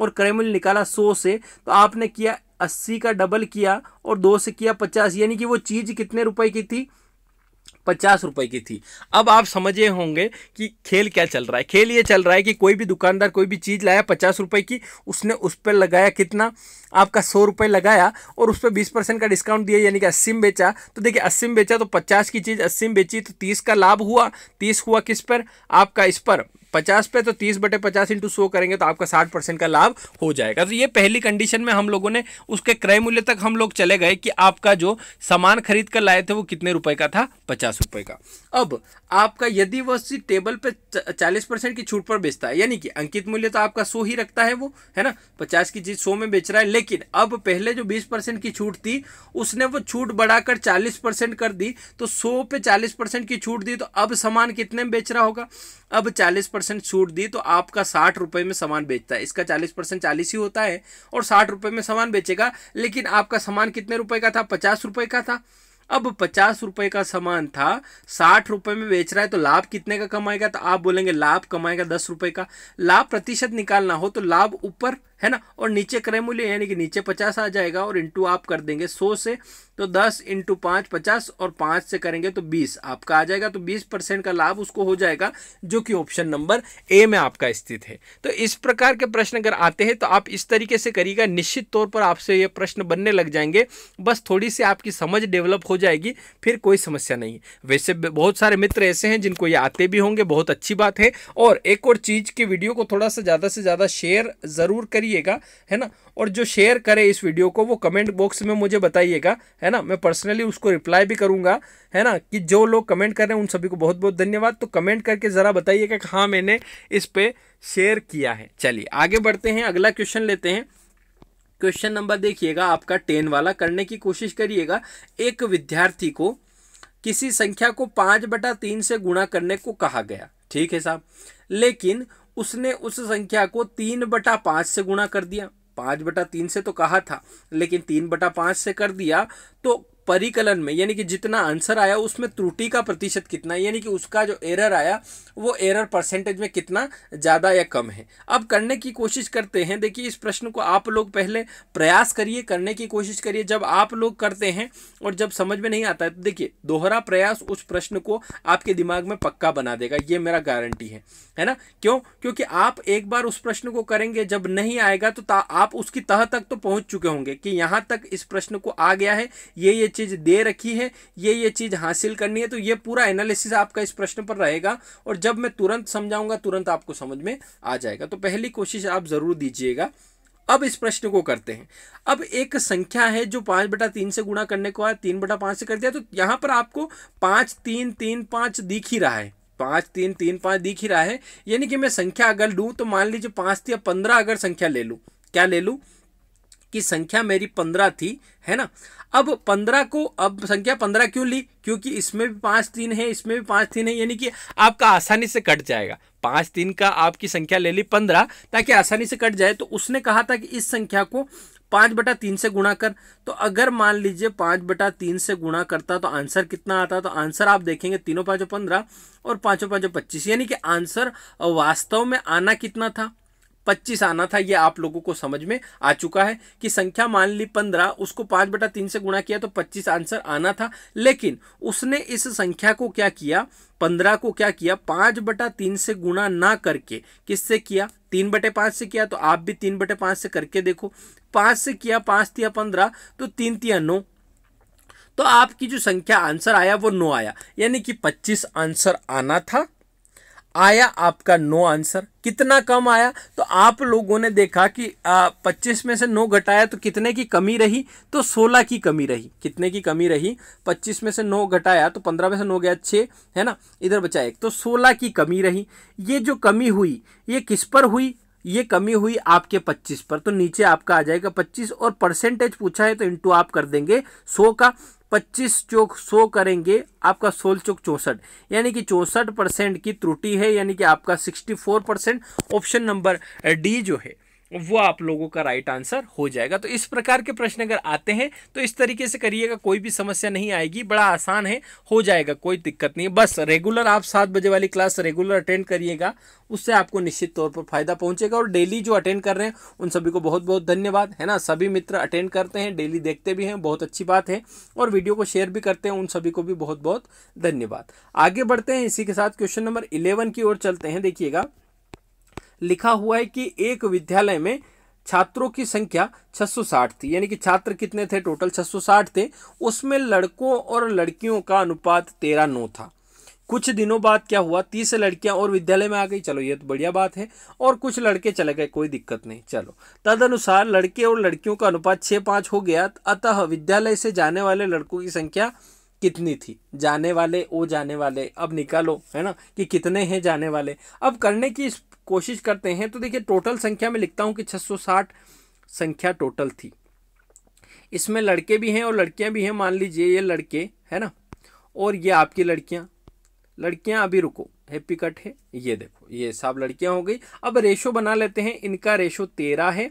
और क्रय मूल्य निकाला सौ से तो आपने किया अस्सी का डबल किया और दो से किया पचास यानी कि वो चीज़ कितने रुपए की थी पचास रुपए की थी अब आप समझे होंगे कि खेल क्या चल रहा है खेल ये चल रहा है कि कोई भी दुकानदार कोई भी चीज़ लाया पचास रुपए की उसने उस पर लगाया कितना आपका सौ रुपये लगाया और उस पर बीस परसेंट का डिस्काउंट दिया यानी कि अस्सी में बेचा तो देखिए अस्सी में बेचा तो पचास की चीज़ अस्सी में बेची तो तीस का लाभ हुआ तीस हुआ किस पर आपका इस पर पचास पे तो तीस बटे पचास इंटू सो करेंगे तो आपका साठ परसेंट का लाभ हो जाएगा तो ये पहली कंडीशन में हम लोगों ने उसके क्रय मूल्य तक हम लोग चले गए कि आपका जो सामान खरीद कर लाए थे वो कितने रुपए का था पचास रुपए का अब आपका यदि वह टेबल पे चालीस परसेंट की छूट पर बेचता है यानी कि अंकित मूल्य तो आपका सो ही रखता है वो है ना पचास की चीज सो में बेच रहा है लेकिन अब पहले जो बीस परसेंट की छूट थी उसने वो छूट बढ़ाकर चालीस परसेंट कर दी तो सो पे चालीस परसेंट की छूट दी तो अब सामान कितने में बेच रहा होगा अब चालीस परसेंट छूट दी तो आपका साठ रुपए में सामान बेचता है इसका चालीस परसेंट चालीस ही होता है और साठ रुपए में सामान बेचेगा लेकिन आपका सामान कितने रुपए का था पचास रुपए का था अब पचास रुपए का सामान था साठ रुपए में बेच रहा है तो लाभ कितने का कमाएगा तो आप बोलेंगे लाभ कमाएगा दस रुपए का लाभ प्रतिशत निकालना हो तो लाभ ऊपर है ना और नीचे क्रय मूल्य यानी कि नीचे पचास आ जाएगा और इंटू आप कर देंगे सौ से तो दस इंटू पाँच पचास और पाँच से करेंगे तो बीस आपका आ जाएगा तो बीस परसेंट का लाभ उसको हो जाएगा जो कि ऑप्शन नंबर ए में आपका स्थित है तो इस प्रकार के प्रश्न अगर आते हैं तो आप इस तरीके से करिएगा निश्चित तौर पर आपसे ये प्रश्न बनने लग जाएंगे बस थोड़ी सी आपकी समझ डेवलप हो जाएगी फिर कोई समस्या नहीं वैसे बहुत सारे मित्र ऐसे हैं जिनको ये आते भी होंगे बहुत अच्छी बात है और एक और चीज़ की वीडियो को थोड़ा सा ज़्यादा से ज़्यादा शेयर ज़रूर करिए करिएगा है ना और जो शेयर करे इस वीडियो को वो कमेंट बॉक्स में मुझे बताइएगा है ना मैं पर्सनली उसको रिप्लाई भी करूँगा है ना कि जो लोग कमेंट कर रहे हैं उन सभी को बहुत बहुत धन्यवाद तो कमेंट करके ज़रा बताइएगा कि हाँ मैंने इस पर शेयर किया है चलिए आगे बढ़ते हैं अगला क्वेश्चन लेते हैं क्वेश्चन नंबर देखिएगा आपका टेन वाला करने की कोशिश करिएगा एक विद्यार्थी को किसी संख्या को पाँच बटा तीन से गुणा करने को कहा गया ठीक है साहब लेकिन उसने उस संख्या को तीन बटा पांच से गुणा कर दिया पांच बटा तीन से तो कहा था लेकिन तीन बटा पांच से कर दिया तो परिकलन में यानी कि जितना आंसर आया उसमें त्रुटि का प्रतिशत कितना यानी कि उसका जो एरर आया वो एरर परसेंटेज में कितना ज़्यादा या कम है अब करने की कोशिश करते हैं देखिए इस प्रश्न को आप लोग पहले प्रयास करिए करने की कोशिश करिए जब आप लोग करते हैं और जब समझ में नहीं आता है तो देखिए दोहरा प्रयास उस प्रश्न को आपके दिमाग में पक्का बना देगा ये मेरा गारंटी है है ना क्यों क्योंकि आप एक बार उस प्रश्न को करेंगे जब नहीं आएगा तो आप उसकी तह तक तो पहुँच चुके होंगे कि यहाँ तक इस प्रश्न को आ गया है ये ये चीज़ दे रखी है ये ये चीज़ हासिल करनी है तो ये पूरा एनालिसिस आपका इस प्रश्न पर रहेगा और जब मैं तुरंत समझाऊंगा तुरंत आपको समझ में आ जाएगा तो पहली कोशिश आप ज़रूर दीजिएगा अब इस प्रश्न को करते हैं अब एक संख्या है जो पांच बटा तीन से गुणा करने को तीन बटा पांच से कर दिया तो यहां पर आपको पांच तीन तीन पांच दिख ही रहा है पांच तीन तीन पांच दिख ही रहा है यानी कि मैं संख्या अगर लू तो मान लीजिए पांच या पंद्रह अगर संख्या ले लू क्या ले लू कि संख्या मेरी पंद्रह थी है ना अब पंद्रह को अब संख्या पंद्रह क्यों ली क्योंकि इसमें भी पाँच तीन है इसमें भी पाँच तीन है यानी कि आपका आसानी से कट जाएगा पाँच तीन का आपकी संख्या ले ली पंद्रह ताकि आसानी से कट जाए तो उसने कहा था कि इस संख्या को पाँच बटा तीन से गुणा कर तो अगर मान लीजिए पाँच बटा तीन से गुणा करता तो आंसर कितना आता तो आंसर आप देखेंगे तीनों पाँचों पंद्रह और पाँचों पाँचों पच्चीस यानी कि आंसर वास्तव में आना कितना था पच्चीस आना था ये आप लोगों को समझ में आ चुका है कि संख्या मान ली पंद्रह उसको पांच बटा तीन से गुणा किया तो पच्चीस आंसर आना था लेकिन उसने इस संख्या को क्या किया पंद्रह को क्या किया पांच बटा तीन से गुणा ना करके किससे किया तीन बटे पांच से किया तो आप भी तीन बटे पांच से करके देखो पांच से किया पांच तिया पंद्रह तो तीन तिया नौ तो आपकी जो संख्या आंसर आया वो नौ आया यानी कि पच्चीस आंसर आना था आया आपका नो आंसर कितना कम आया तो आप लोगों ने देखा कि आ, 25 में से नो घटाया तो कितने की कमी रही तो 16 की कमी रही कितने की कमी रही 25 में से नो घटाया तो 15 में से नो गया छः है ना इधर बचा एक तो 16 की कमी रही ये जो कमी हुई ये किस पर हुई ये कमी हुई आपके 25 पर तो नीचे आपका आ जाएगा 25 और परसेंटेज पूछा है तो इनटू आप कर देंगे 100 का पच्चीस चौक सो करेंगे आपका सोल चौक चौसठ यानी कि चौसठ परसेंट की त्रुटि है यानी कि आपका sixty four percent option number D जो है वो आप लोगों का राइट आंसर हो जाएगा तो इस प्रकार के प्रश्न अगर आते हैं तो इस तरीके से करिएगा कोई भी समस्या नहीं आएगी बड़ा आसान है हो जाएगा कोई दिक्कत नहीं बस रेगुलर आप सात बजे वाली क्लास रेगुलर अटेंड करिएगा उससे आपको निश्चित तौर पर फायदा पहुंचेगा और डेली जो अटेंड कर रहे हैं उन सभी को बहुत बहुत धन्यवाद है ना सभी मित्र अटेंड करते हैं डेली देखते भी हैं बहुत अच्छी बात है और वीडियो को शेयर भी करते हैं उन सभी को भी बहुत बहुत धन्यवाद आगे बढ़ते हैं इसी के साथ क्वेश्चन नंबर इलेवन की ओर चलते हैं देखिएगा लिखा हुआ है कि एक विद्यालय में छात्रों की संख्या 660 थी यानी कि छात्र कितने थे टोटल 660 थे उसमें लड़कों और लड़कियों का अनुपात तेरह नौ था कुछ दिनों बाद क्या हुआ तीस लड़कियां और विद्यालय में आ गई चलो ये तो बढ़िया बात है और कुछ लड़के चले गए कोई दिक्कत नहीं चलो तदनुसार लड़के और लड़कियों का अनुपात छः पाँच हो गया अतः विद्यालय से जाने वाले लड़कों की संख्या कितनी थी जाने वाले ओ जाने वाले अब निकालो है ना कि कितने हैं जाने वाले अब करने की कोशिश करते हैं तो देखिए टोटल संख्या में लिखता हूँ कि 660 संख्या टोटल थी इसमें लड़के भी हैं और लड़कियां भी हैं मान लीजिए ये लड़के है ना और ये आपकी लड़कियां लड़कियां अभी रुको हैप्पी कट है ये देखो ये सब लड़कियां हो गई अब रेशो बना लेते हैं इनका रेशो तेरह है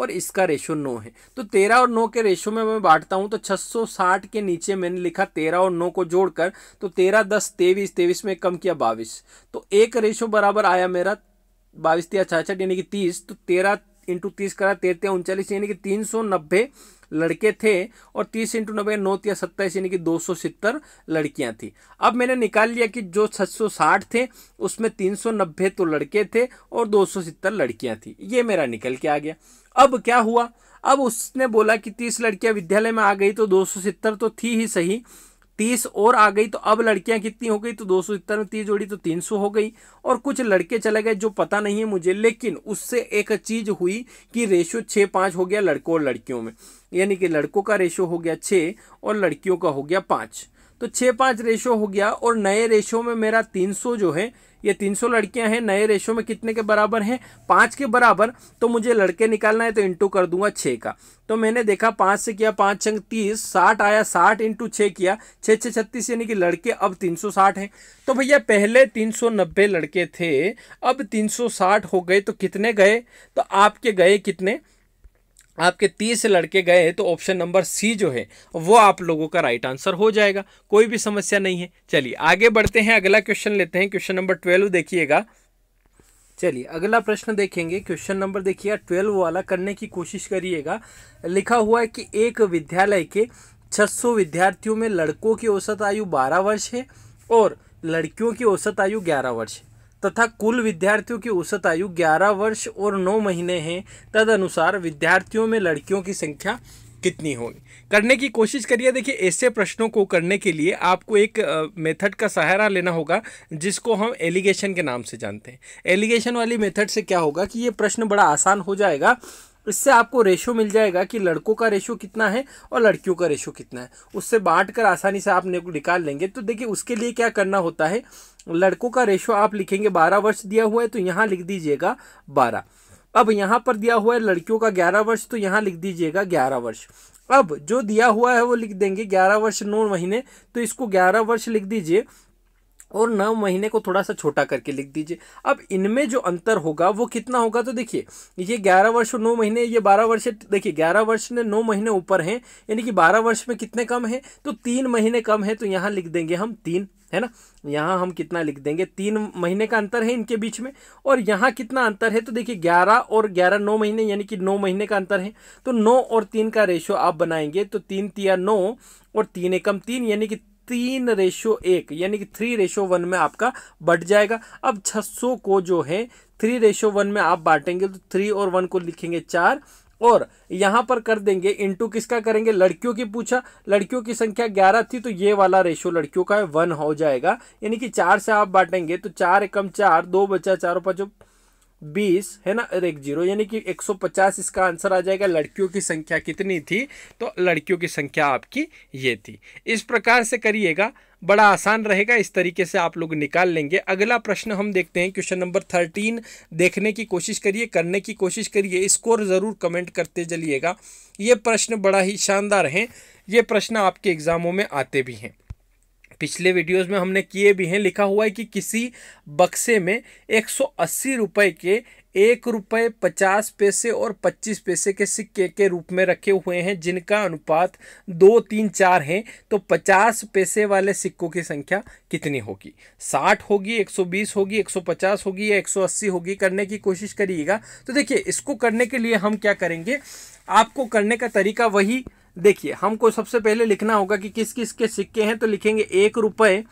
और इसका रेशो नौ है तो तेरह और नौ के रेशो में मैं बांटता हूं तो 660 के नीचे मैंने लिखा तेरह और नौ को जोड़कर तो तेरह दस तेईस तेईस में कम किया बाईस तो एक रेशो बराबर आया मेरा बाईस तेरह छाछठ यानी कि तीस तो तेरह इंटू तीस करा तेरह उनचालीस यानी कि तीन सौ नब्बे लड़के थे और तीस इंटू नब्बे नौ या सत्ताईस यानी कि दो सौ सत्तर लड़कियाँ थी अब मैंने निकाल लिया कि जो छह सौ साठ थे उसमें तीन सौ नब्बे तो लड़के थे और दो सौ सत्तर लड़कियाँ थी ये मेरा निकल के आ गया अब क्या हुआ अब उसने बोला कि तीस लड़कियां विद्यालय में आ गई तो दो सौ तो थी ही सही तीस और आ गई तो अब लड़कियां कितनी हो गई तो दो सौ सत्तर में तीस जोड़ी तो तीन सौ हो गई और कुछ लड़के चले गए जो पता नहीं है मुझे लेकिन उससे एक चीज़ हुई कि रेशियो छः पाँच हो गया लड़कों और लड़कियों में यानी कि लड़कों का रेशो हो गया छः और लड़कियों का हो गया पाँच तो छः पाँच रेशो हो गया और नए रेशो में मेरा तीन सौ जो है ये तीन सौ लड़कियाँ हैं नए रेशो में कितने के बराबर हैं पाँच के बराबर तो मुझे लड़के निकालना है तो इंटू कर दूंगा छः का तो मैंने देखा पाँच से किया पाँच अंक तीस साठ आया साठ इंटू छः किया छः छः छत्तीस यानी कि लड़के अब तीन सौ साठ हैं तो भैया पहले तीन सौ नब्बे लड़के थे अब तीन सौ साठ हो गए तो कितने गए तो आपके गए कितने आपके तीस लड़के गए तो ऑप्शन नंबर सी जो है वो आप लोगों का राइट आंसर हो जाएगा कोई भी समस्या नहीं है चलिए आगे बढ़ते हैं अगला क्वेश्चन लेते हैं क्वेश्चन नंबर ट्वेल्व देखिएगा चलिए अगला प्रश्न देखेंगे क्वेश्चन नंबर देखिए ट्वेल्व वाला करने की कोशिश करिएगा लिखा हुआ है कि एक विद्यालय के छह विद्यार्थियों में लड़कों की औसत आयु बारह वर्ष है और लड़कियों की औसत आयु ग्यारह वर्ष है तथा कुल विद्यार्थियों की औसत आयु 11 वर्ष और 9 महीने हैं तद अनुसार विद्यार्थियों में लड़कियों की संख्या कितनी होगी करने की कोशिश करिए देखिए ऐसे प्रश्नों को करने के लिए आपको एक मेथड का सहारा लेना होगा जिसको हम एलिगेशन के नाम से जानते हैं एलिगेशन वाली मेथड से क्या होगा कि ये प्रश्न बड़ा आसान हो जाएगा इससे आपको रेशो मिल जाएगा कि लड़कों का रेशो कितना है और लड़कियों का रेशो कितना है उससे बांटकर कर आसानी से आप निकाल लेंगे तो देखिए उसके लिए क्या करना होता है लड़कों का रेशो आप लिखेंगे बारह वर्ष दिया हुआ है तो यहाँ लिख दीजिएगा बारह अब यहाँ पर दिया हुआ है लड़कियों का ग्यारह वर्ष तो यहाँ लिख दीजिएगा ग्यारह वर्ष अब जो दिया हुआ है वो लिख देंगे ग्यारह वर्ष नौ महीने तो इसको ग्यारह वर्ष लिख दीजिए और नौ महीने को थोड़ा सा छोटा करके लिख दीजिए अब इनमें जो अंतर होगा वो कितना होगा तो देखिए ये ग्यारह वर्ष और नौ महीने ये बारह वर्ष देखिए ग्यारह वर्ष ने नौ महीने ऊपर हैं यानी कि बारह वर्ष में कितने कम हैं तो तीन महीने कम है तो यहाँ लिख देंगे हम तीन है ना यहाँ हम कितना लिख देंगे तीन महीने का अंतर है इनके बीच में और यहाँ कितना अंतर है तो देखिए ग्यारह और ग्यारह नौ महीने यानी कि नौ महीने का अंतर है तो नौ और तीन का रेशियो आप बनाएंगे तो तीन तिया नौ और तीन एकम तीन यानी कि तीन रेशो एक यानी कि थ्री रेशो वन में आपका बढ़ जाएगा अब 600 को जो है थ्री रेशो वन में आप बांटेंगे तो थ्री और वन को लिखेंगे चार और यहाँ पर कर देंगे इंटू किसका करेंगे लड़कियों की पूछा लड़कियों की संख्या ग्यारह थी तो ये वाला रेशो लड़कियों का है वन हो जाएगा यानी कि चार से आप बांटेंगे तो चार एकम चार दो बचा चारों पाँचों बीस है ना एक जीरो यानी कि एक सौ पचास इसका आंसर आ जाएगा लड़कियों की संख्या कितनी थी तो लड़कियों की संख्या आपकी ये थी इस प्रकार से करिएगा बड़ा आसान रहेगा इस तरीके से आप लोग निकाल लेंगे अगला प्रश्न हम देखते हैं क्वेश्चन नंबर थर्टीन देखने की कोशिश करिए करने की कोशिश करिए स्कोर ज़रूर कमेंट करते चलिएगा ये प्रश्न बड़ा ही शानदार हैं ये प्रश्न आपके एग्ज़ामों में आते भी हैं पिछले वीडियोस में हमने किए भी हैं लिखा हुआ है कि किसी बक्से में एक रुपए के एक रुपये पचास पैसे और पच्चीस पैसे के सिक्के के रूप में रखे हुए हैं जिनका अनुपात दो तीन चार हैं तो पचास पैसे वाले सिक्कों की संख्या कितनी होगी साठ होगी एक सौ बीस होगी एक सौ पचास होगी या एक सौ अस्सी होगी करने की कोशिश करिएगा तो देखिए इसको करने के लिए हम क्या करेंगे आपको करने का तरीका वही देखिए हमको सबसे पहले लिखना होगा कि किस किस के सिक्के हैं तो लिखेंगे एक रुपये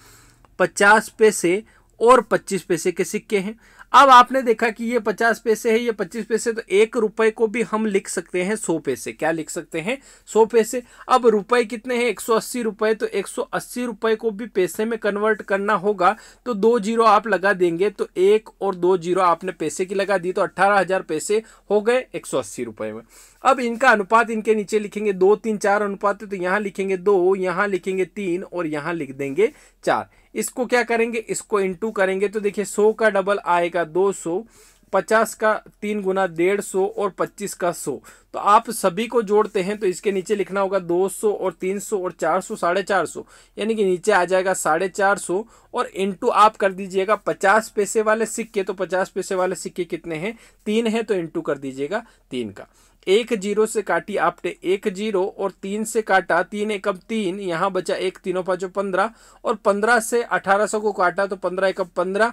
पचास पैसे और पच्चीस पैसे के सिक्के हैं अब आपने देखा कि ये पचास पैसे है ये पच्चीस पैसे तो एक रुपए को भी हम लिख सकते हैं सौ पैसे क्या लिख सकते हैं सौ पैसे अब रुपए कितने हैं एक सौ अस्सी रुपए तो एक सौ अस्सी रुपए को भी पैसे में कन्वर्ट करना होगा तो दो जीरो आप लगा देंगे तो एक और दो जीरो आपने पैसे की लगा दी तो अट्ठारह हजार पैसे हो गए एक सौ अस्सी रुपए में अब इनका अनुपात इनके नीचे लिखेंगे दो तीन चार अनुपात तो यहाँ लिखेंगे दो यहाँ लिखेंगे तीन और यहाँ लिख देंगे चार इसको क्या करेंगे इसको इंटू करेंगे तो देखिए सो का डबल आएगा दो सो पचास का तीन गुना डेढ़ सौ और पच्चीस का सौ तो आप सभी को जोड़ते हैं तो इसके नीचे लिखना होगा दो सौ और तीन सौ और चार सौ साढ़े चार सौ यानी कि नीचे आ जाएगा साढ़े चार सौ और इंटू आप कर दीजिएगा पचास पैसे वाले सिक्के तो पचास पैसे वाले सिक्के कितने हैं तीन है तो इंटू कर दीजिएगा तीन का एक जीरो से काटी आपने एक जीरो और तीन से काटा तीन एकम तीन यहाँ बचा एक तीनों पाँचों पंद्रह और पंद्रह से अठारह सौ को काटा तो पंद्रह एकम पंद्रह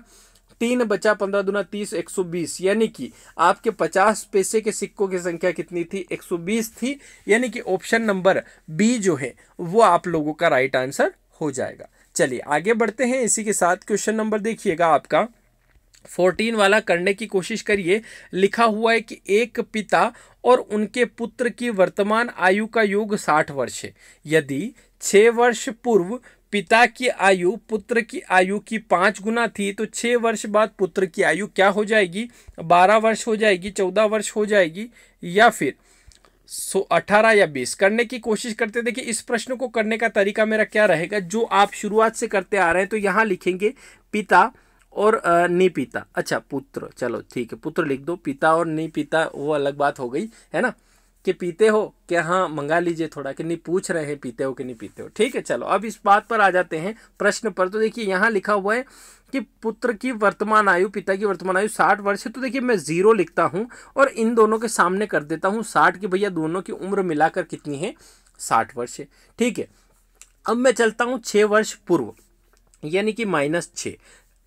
तीन बचा पंद्रह दुना तीस एक सौ बीस यानी कि आपके पचास पैसे के सिक्कों की संख्या कितनी थी एक सौ बीस थी यानी कि ऑप्शन नंबर बी जो है वो आप लोगों का राइट आंसर हो जाएगा चलिए आगे बढ़ते हैं इसी के साथ क्वेश्चन नंबर देखिएगा आपका फोर्टीन वाला करने की कोशिश करिए लिखा हुआ है कि एक पिता और उनके पुत्र की वर्तमान आयु का योग साठ वर्ष है यदि छः वर्ष पूर्व पिता की आयु पुत्र की आयु की पाँच गुना थी तो छः वर्ष बाद पुत्र की आयु क्या हो जाएगी बारह वर्ष हो जाएगी चौदह वर्ष हो जाएगी या फिर सो अठारह या बीस करने की कोशिश करते देखिए इस प्रश्न को करने का तरीका मेरा क्या रहेगा जो आप शुरुआत से करते आ रहे हैं तो यहाँ लिखेंगे पिता और निपिता अच्छा पुत्र चलो ठीक है पुत्र लिख दो पिता और निपिता वो अलग बात हो गई है ना कि पीते हो क्या हाँ मंगा लीजिए थोड़ा कि नहीं पूछ रहे हैं पीते हो कि नहीं पीते हो ठीक है चलो अब इस बात पर आ जाते हैं प्रश्न पर तो देखिए यहाँ लिखा हुआ है कि पुत्र की वर्तमान आयु पिता की वर्तमान आयु साठ वर्ष है तो देखिए मैं जीरो लिखता हूँ और इन दोनों के सामने कर देता हूँ साठ की भैया दोनों की उम्र मिलाकर कितनी है साठ वर्ष ठीक है अब मैं चलता हूँ छः वर्ष पूर्व यानी कि माइनस छः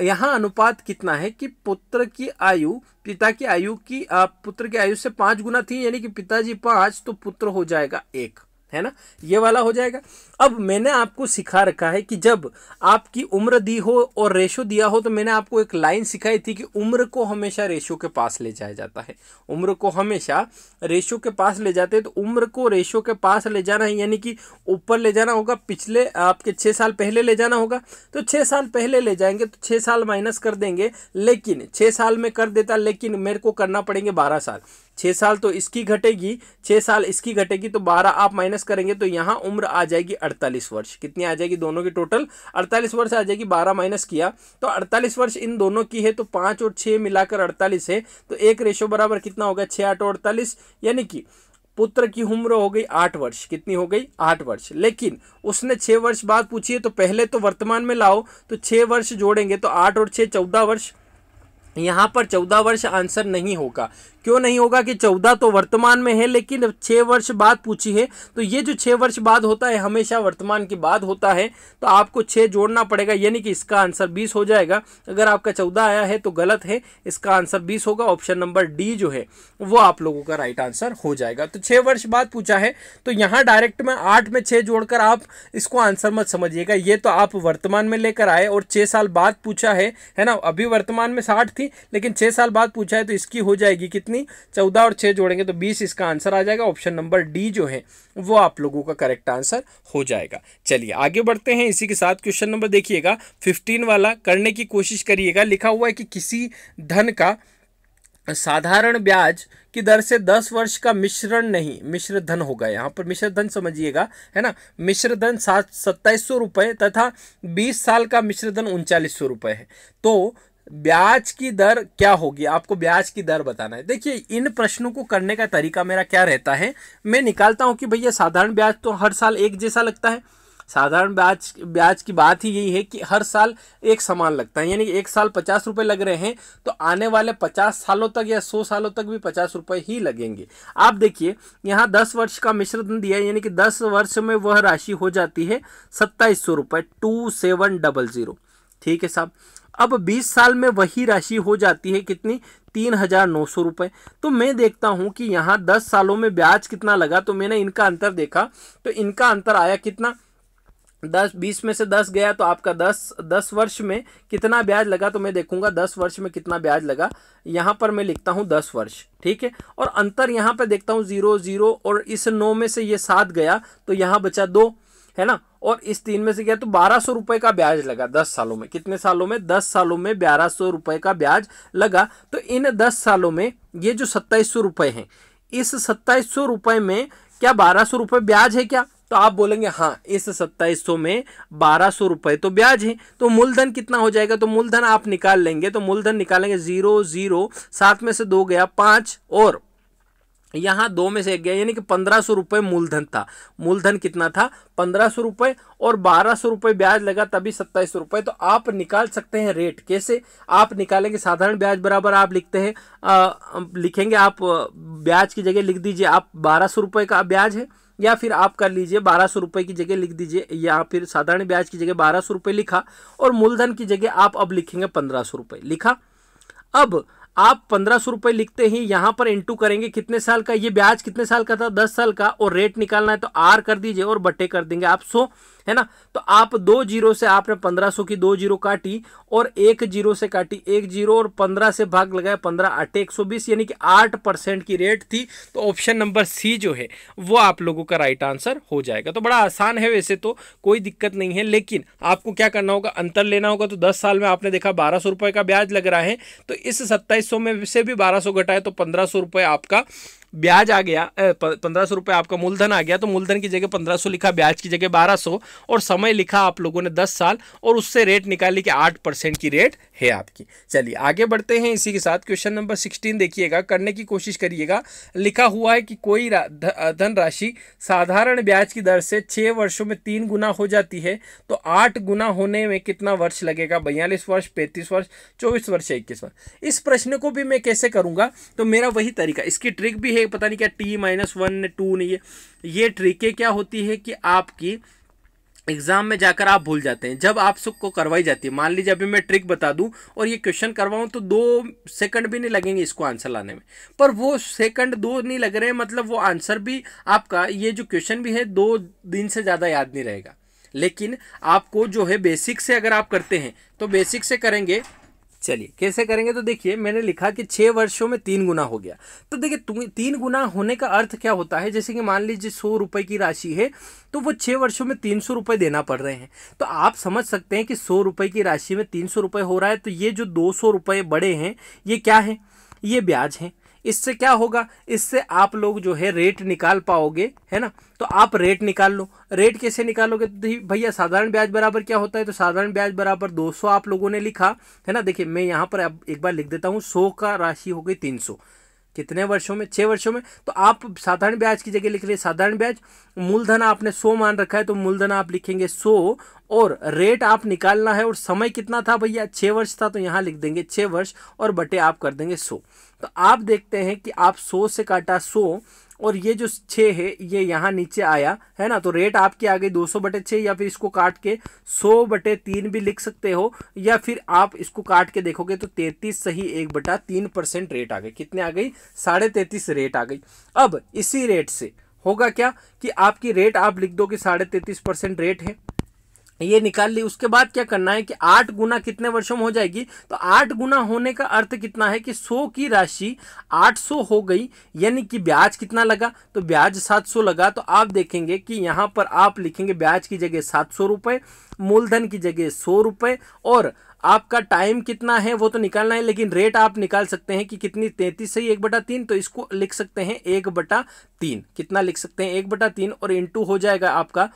यहाँ अनुपात कितना है कि पुत्र की आयु पिता की आयु की पुत्र की आयु से पांच गुना थी यानी कि पिताजी पांच तो पुत्र हो जाएगा एक है ना ये वाला हो जाएगा अब मैंने आपको सिखा रखा है कि जब आपकी उम्र दी हो और रेशो दिया हो तो मैंने आपको एक लाइन सिखाई थी कि उम्र को हमेशा रेशो के पास ले जाया जाता है उम्र को हमेशा रेशो के पास ले जाते हैं तो उम्र को रेशो के पास ले जाना है यानी कि ऊपर ले जाना होगा पिछले आपके छः साल पहले ले जाना होगा तो छः साल पहले ले जाएंगे तो छः साल माइनस कर देंगे लेकिन छः साल में कर देता लेकिन मेरे को करना पड़ेंगे बारह साल छः साल तो इसकी घटेगी छः साल इसकी घटेगी तो बारह आप माइनस करेंगे तो यहाँ उम्र आ जाएगी अड़तालीस वर्ष कितनी आ जाएगी दोनों की टोटल अड़तालीस वर्ष आ जाएगी बारह माइनस किया तो अड़तालीस वर्ष इन दोनों की है तो पाँच और छः मिलाकर अड़तालीस है तो एक रेशो बराबर कितना होगा छः आठ और अड़तालीस यानी कि पुत्र की उम्र हो गई आठ वर्ष कितनी हो गई आठ वर्ष लेकिन उसने छः वर्ष बाद पूछिए तो पहले तो वर्तमान में लाओ तो छः वर्ष जोड़ेंगे तो आठ और छः चौदह वर्ष यहाँ पर चौदह वर्ष आंसर नहीं होगा क्यों नहीं होगा कि चौदह तो वर्तमान में है लेकिन छः वर्ष बाद पूछी है तो ये जो छः वर्ष बाद होता है हमेशा वर्तमान के बाद होता है तो आपको छः जोड़ना पड़ेगा यानी कि इसका आंसर बीस हो जाएगा अगर आपका चौदह आया है तो गलत है इसका आंसर बीस होगा ऑप्शन नंबर डी जो है वो आप लोगों का राइट आंसर हो जाएगा तो छः वर्ष बाद पूछा है तो यहाँ डायरेक्ट में आठ में छः जोड़कर आप इसको आंसर मत समझिएगा ये तो आप वर्तमान में लेकर आए और छः साल बाद पूछा है है ना अभी वर्तमान में साठ थी होगी लेकिन छः साल बाद पूछा है तो इसकी हो जाएगी कितनी चौदह और छः जोड़ेंगे तो बीस इसका आंसर आ जाएगा ऑप्शन नंबर डी जो है वो आप लोगों का करेक्ट आंसर हो जाएगा चलिए आगे बढ़ते हैं इसी के साथ क्वेश्चन नंबर देखिएगा फिफ्टीन वाला करने की कोशिश करिएगा लिखा हुआ है कि किसी धन का साधारण ब्याज की दर से दस वर्ष का मिश्रण नहीं मिश्र धन होगा यहाँ पर मिश्र धन समझिएगा है ना मिश्र धन सात सत्ताईस सौ रुपये तथा बीस साल का मिश्र धन उनचालीस सौ रुपये है तो ब्याज की दर क्या होगी आपको ब्याज की दर बताना है देखिए इन प्रश्नों को करने का तरीका मेरा क्या रहता है मैं निकालता हूँ कि भैया साधारण ब्याज तो हर साल एक जैसा लगता है साधारण ब्याज ब्याज की बात ही यही है कि हर साल एक समान लगता है यानी कि एक साल पचास रुपये लग रहे हैं तो आने वाले पचास सालों तक या सौ सालों तक भी पचास रुपये ही लगेंगे आप देखिए यहाँ दस वर्ष का मिश्रण दिया है यानी कि दस वर्ष में वह राशि हो जाती है सत्ताईस सौ रुपये टू सेवन डबल ज़ीरो ठीक है साहब अब 20 साल में वही राशि हो जाती है कितनी तीन हजार नौ सौ रुपये तो मैं देखता हूं कि यहाँ दस सालों में ब्याज कितना लगा तो मैंने इनका अंतर देखा तो इनका अंतर आया कितना दस बीस में से दस गया तो आपका दस दस वर्ष में कितना ब्याज लगा तो मैं देखूंगा दस वर्ष में कितना ब्याज लगा यहाँ पर मैं लिखता हूँ दस वर्ष ठीक है और अंतर यहाँ पर देखता हूँ ज़ीरो ज़ीरो और इस नौ में से ये सात गया तो यहाँ बचा दो है ना और इस तीन में से क्या तो बारह सौ रुपए का ब्याज लगा दस सालों में कितने सालों में दस सालों में बारह सौ रुपए का ब्याज लगा तो इन दस सालों में ये जो सत्ताईस सौ रुपए है इस सत्ताईस सौ रुपए में क्या बारह सौ रुपये ब्याज है क्या तो आप बोलेंगे हाँ इस सत्ताईस सौ में बारह सौ रुपये तो ब्याज है तो मूलधन कितना हो जाएगा तो मूलधन आप निकाल लेंगे तो मूलधन निकालेंगे जीरो जीरो सात में से दो गया पांच और यहाँ दो में से एक गया यानी कि पंद्रह सौ रुपये मूलधन था मूलधन कितना था पंद्रह सौ रुपये और बारह सौ रुपये ब्याज लगा तभी सत्ताईस सौ रुपये तो आप निकाल सकते हैं रेट कैसे आप निकालेंगे साधारण ब्याज बराबर आप लिखते हैं आ, लिखेंगे आप ब्याज की जगह लिख दीजिए आप बारह सौ रुपये का ब्याज है या फिर आप कर लीजिए बारह सौ रुपये की जगह लिख दीजिए या फिर साधारण ब्याज की जगह बारह सौ रुपये लिखा और मूलधन की जगह आप अब लिखेंगे पंद्रह सौ रुपये लिखा अब आप पंद्रह सौ रुपए लिखते ही यहां पर इंटू करेंगे कितने साल का ये ब्याज कितने साल का था दस साल का और रेट निकालना है तो आर कर दीजिए और बटे कर देंगे आप सो है ना तो आप दो जीरो से आपने पंद्रह सौ की दो जीरो काटी और एक जीरो से काटी एक जीरो और पंद्रह से भाग लगाया पंद्रह आठ एक सौ बीस यानी कि आठ परसेंट की रेट थी तो ऑप्शन नंबर सी जो है वो आप लोगों का राइट आंसर हो जाएगा तो बड़ा आसान है वैसे तो कोई दिक्कत नहीं है लेकिन आपको क्या करना होगा अंतर लेना होगा तो दस साल में आपने देखा बारह सौ रुपये का ब्याज लग रहा है तो इस सत्ताईस सौ में से भी बारह सौ घटाए तो पंद्रह सौ रुपये आपका ब्याज आ गया पंद्रह सौ रुपये आपका मूलधन आ गया तो मूलधन की जगह पंद्रह सौ लिखा ब्याज की जगह बारह सौ और समय लिखा आप लोगों ने दस साल और उससे रेट निकाली कि आठ परसेंट की रेट है आपकी चलिए आगे बढ़ते हैं इसी के साथ क्वेश्चन नंबर सिक्सटीन देखिएगा करने की कोशिश करिएगा लिखा हुआ है कि कोई धनराशि साधारण ब्याज की दर से छः वर्षों में तीन गुना हो जाती है तो आठ गुना होने में कितना वर्ष लगेगा बयालीस वर्ष पैंतीस वर्ष चौबीस वर्ष या इक्कीस वर्ष इस प्रश्न को भी मैं कैसे करूँगा तो मेरा वही तरीका इसकी ट्रिक भी है पता नहीं क्या टी माइनस वन टू नहीं है ये ट्रिकें क्या होती है कि आपकी एग्जाम में जाकर आप भूल जाते हैं जब आप को करवाई जाती है मान लीजिए अभी मैं ट्रिक बता दूं और ये क्वेश्चन करवाऊं तो दो सेकंड भी नहीं लगेंगे इसको आंसर लाने में पर वो सेकंड दो नहीं लग रहे हैं मतलब वो आंसर भी आपका ये जो क्वेश्चन भी है दो दिन से ज़्यादा याद नहीं रहेगा लेकिन आपको जो है बेसिक से अगर आप करते हैं तो बेसिक से करेंगे चलिए कैसे करेंगे तो देखिए मैंने लिखा कि छः वर्षों में तीन गुना हो गया तो देखिए तीन गुना होने का अर्थ क्या होता है जैसे कि मान लीजिए सौ रुपये की राशि है तो वो छः वर्षों में तीन सौ रुपये देना पड़ रहे हैं तो आप समझ सकते हैं कि सौ रुपये की राशि में तीन सौ रुपये हो रहा है तो ये जो दो सौ रुपये बड़े हैं ये क्या है ये ब्याज हैं इससे क्या होगा इससे आप लोग जो है रेट निकाल पाओगे है ना तो आप रेट निकाल लो रेट कैसे निकालोगे तो भैया साधारण ब्याज बराबर क्या होता है तो साधारण ब्याज बराबर 200 आप लोगों ने लिखा है ना देखिए मैं यहाँ पर अब एक बार लिख देता हूँ 100 का राशि हो गई तीन कितने वर्षों में छः वर्षों में तो आप साधारण ब्याज की जगह लिख रहे साधारण ब्याज मूलधन आपने सौ मान रखा है तो मूलधन आप लिखेंगे सो और रेट आप निकालना है और समय कितना था भैया छः वर्ष था तो यहाँ लिख देंगे छः वर्ष और बटे आप कर देंगे सौ तो आप देखते हैं कि आप सौ से काटा सौ और ये जो छः है ये यहाँ नीचे आया है ना तो रेट आपकी आ गई दो सौ बटे छः या फिर इसको काट के सौ बटे तीन भी लिख सकते हो या फिर आप इसको काट के देखोगे तो तैंतीस सही एक बटा तीन परसेंट रेट आ गई कितने आ गई साढ़े तैंतीस रेट आ गई अब इसी रेट से होगा क्या कि आपकी रेट आप लिख दो कि साढ़े तैंतीस परसेंट रेट है ये निकाल ली उसके बाद क्या करना है कि आठ गुना कितने वर्षों में हो जाएगी तो आठ गुना होने का अर्थ कितना है कि सौ की राशि आठ सौ हो गई यानी कि ब्याज कितना लगा तो ब्याज सात सौ लगा तो आप देखेंगे कि यहाँ पर आप लिखेंगे ब्याज की जगह सात सौ मूलधन की जगह सौ रुपये और आपका टाइम कितना है वो तो निकालना है लेकिन रेट आप निकाल सकते हैं कि कितनी तैंतीस से ही एक बटा तीन तो इसको लिख सकते हैं एक बटा तीन कितना लिख सकते हैं एक बटा तीन और इंटू हो जाएगा आपका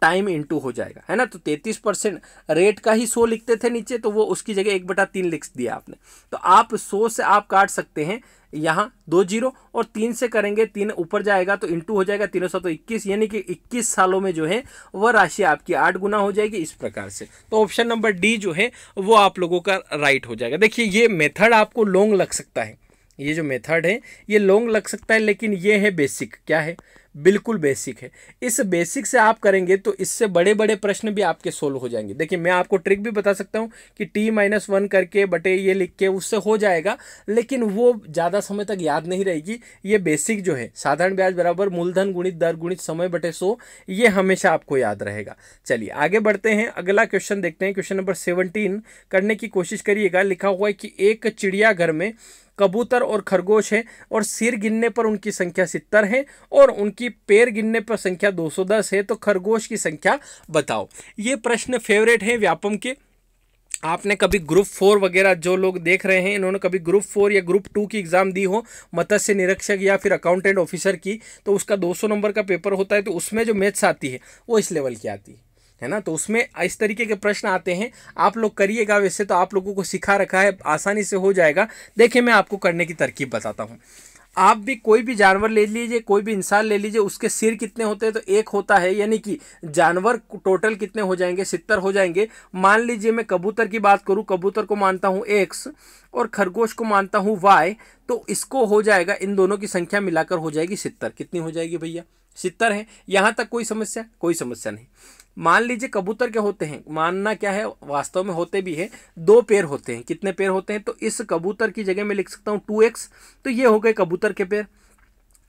टाइम इंटू हो जाएगा है ना तो तैंतीस परसेंट रेट का ही सौ लिखते थे नीचे तो वो उसकी जगह एक बटा तीन लिख दिया आपने तो आप सौ से आप काट सकते हैं यहाँ दो जीरो और तीन से करेंगे तीन ऊपर जाएगा तो इंटू हो जाएगा तीनों सौ तो इक्कीस यानी कि इक्कीस सालों में जो है वह राशि आपकी आठ गुना हो जाएगी इस प्रकार से तो ऑप्शन नंबर डी जो है वो आप लोगों का राइट हो जाएगा देखिए ये मेथड आपको लॉन्ग लग सकता है ये जो मेथड है ये लॉन्ग लग सकता है लेकिन ये है बेसिक क्या है बिल्कुल बेसिक है इस बेसिक से आप करेंगे तो इससे बड़े बड़े प्रश्न भी आपके सोल्व हो जाएंगे देखिए मैं आपको ट्रिक भी बता सकता हूँ कि टी माइनस वन करके बटे ये लिख के उससे हो जाएगा लेकिन वो ज़्यादा समय तक याद नहीं रहेगी ये बेसिक जो है साधारण ब्याज बराबर मूलधन गुणित दर गुणित समय बटे सो ये हमेशा आपको याद रहेगा चलिए आगे बढ़ते हैं अगला क्वेश्चन देखते हैं क्वेश्चन नंबर सेवनटीन करने की कोशिश करिएगा लिखा हुआ है कि एक चिड़ियाघर में कबूतर और खरगोश हैं और सिर गिनने पर उनकी संख्या सितर है और उनकी पैर गिनने पर संख्या 210 है तो खरगोश की संख्या बताओ ये प्रश्न फेवरेट हैं व्यापम के आपने कभी ग्रुप फोर वगैरह जो लोग देख रहे हैं इन्होंने कभी ग्रुप फोर या ग्रुप टू की एग्ज़ाम दी हो मत्स्य निरीक्षक या फिर अकाउंटेंट ऑफिसर की तो उसका 200 नंबर का पेपर होता है तो उसमें जो मैथ्स आती है वो इस लेवल की आती है है ना तो उसमें इस तरीके के प्रश्न आते हैं आप लोग करिएगा वैसे तो आप लोगों को सिखा रखा है आसानी से हो जाएगा देखिए मैं आपको करने की तरकीब बताता हूँ आप भी कोई भी जानवर ले लीजिए कोई भी इंसान ले लीजिए उसके सिर कितने होते हैं तो एक होता है यानी कि जानवर टोटल कितने हो जाएंगे सितर हो जाएंगे मान लीजिए मैं कबूतर की बात करूँ कबूतर को मानता हूँ एक्स और खरगोश को मानता हूँ वाई तो इसको हो जाएगा इन दोनों की संख्या मिलाकर हो जाएगी सितर कितनी हो जाएगी भैया सितर है यहाँ तक कोई समस्या कोई समस्या नहीं मान लीजिए कबूतर के होते हैं मानना क्या है वास्तव में होते भी है दो पैर होते हैं कितने पैर होते हैं तो इस कबूतर की जगह मैं लिख सकता हूँ टू एक्स तो ये हो गए कबूतर के पैर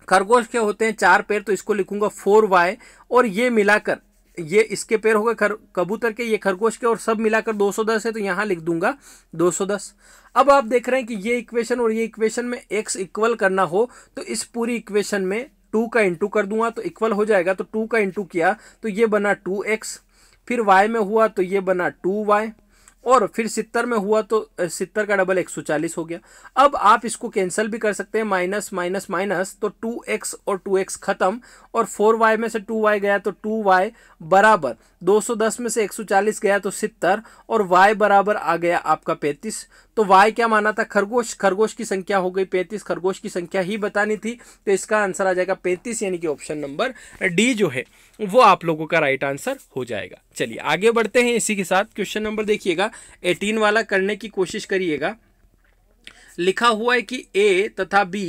खरगोश के होते हैं चार पैर तो इसको लिखूंगा फोर वाई और ये मिलाकर ये इसके पैर हो गए खर कबूतर के ये खरगोश के और सब मिलाकर दस है तो यहाँ लिख दूंगा दस अब आप देख रहे हैं कि ये इक्वेशन और ये इक्वेशन में एक्स इक्वल करना हो तो इस पूरी इक्वेशन में टू का इंटू कर दूंगा तो इक्वल हो जाएगा तो टू का इंटू किया तो ये बना टू एक्स फिर वाई में हुआ तो ये बना टू वाई और फिर सितर में हुआ तो सितर का डबल एक सौ चालीस हो गया अब आप इसको कैंसिल भी कर सकते हैं माइनस माइनस माइनस तो टू एक्स और टू एक्स खत्म और फोर वाई में से टू वाई गया तो टू वाई बराबर दो सौ दस में से एक सौ चालीस गया तो सितर और वाई बराबर आ गया आपका पैंतीस तो वाई क्या माना था खरगोश खरगोश की संख्या हो गई पैंतीस खरगोश की संख्या ही बतानी थी तो इसका आंसर आ जाएगा पैंतीस यानी कि ऑप्शन नंबर डी जो है वो आप लोगों का राइट आंसर हो जाएगा चलिए आगे बढ़ते हैं इसी के साथ क्वेश्चन नंबर देखिएगा एटीन वाला करने की कोशिश करिएगा लिखा हुआ है कि ए तथा बी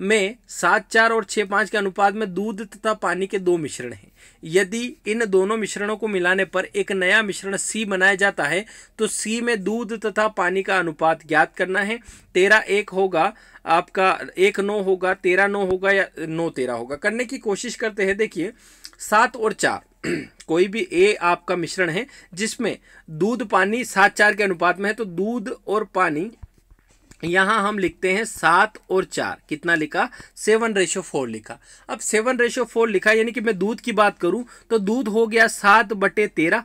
में सात चार और छः पाँच के अनुपात में दूध तथा पानी के दो मिश्रण हैं यदि इन दोनों मिश्रणों को मिलाने पर एक नया मिश्रण सी बनाया जाता है तो सी में दूध तथा पानी का अनुपात ज्ञात करना है तेरह एक होगा आपका एक नौ होगा तेरह नौ होगा या नौ तेरह होगा करने की कोशिश करते हैं देखिए सात और चार कोई भी ए आपका मिश्रण है जिसमें दूध पानी सात चार के अनुपात में है तो दूध और पानी यहाँ हम लिखते हैं सात और चार कितना लिखा सेवन रेशो फोर लिखा अब सेवन रेशो फोर लिखा यानी कि मैं दूध की बात करूँ तो दूध हो गया सात बटे तेरह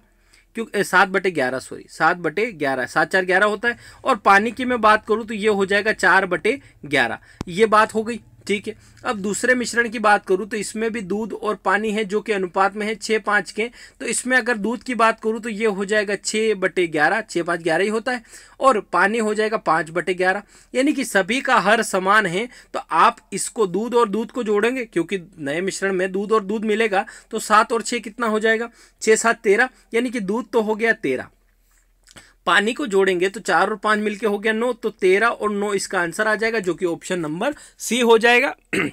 क्योंकि सात बटे ग्यारह सॉरी सात बटे ग्यारह सात चार ग्यारह होता है और पानी की मैं बात करूँ तो ये हो जाएगा चार बटे ग्यारह ये बात हो गई ठीक है अब दूसरे मिश्रण की बात करूँ तो इसमें भी दूध और पानी है जो कि अनुपात में है छः पाँच के तो इसमें अगर दूध की बात करूँ तो ये हो जाएगा छः बटे ग्यारह छः पाँच ग्यारह ही होता है और पानी हो जाएगा पाँच बटे ग्यारह यानी कि सभी का हर समान है तो आप इसको दूध और दूध को जोड़ेंगे क्योंकि नए मिश्रण में दूध और दूध मिलेगा तो सात और छः कितना हो जाएगा छः सात तेरह यानी कि दूध तो हो गया तेरह पानी को जोड़ेंगे तो चार और पांच मिलके हो गया नौ तो तेरह और नौ इसका आंसर आ जाएगा जो कि ऑप्शन नंबर सी हो जाएगा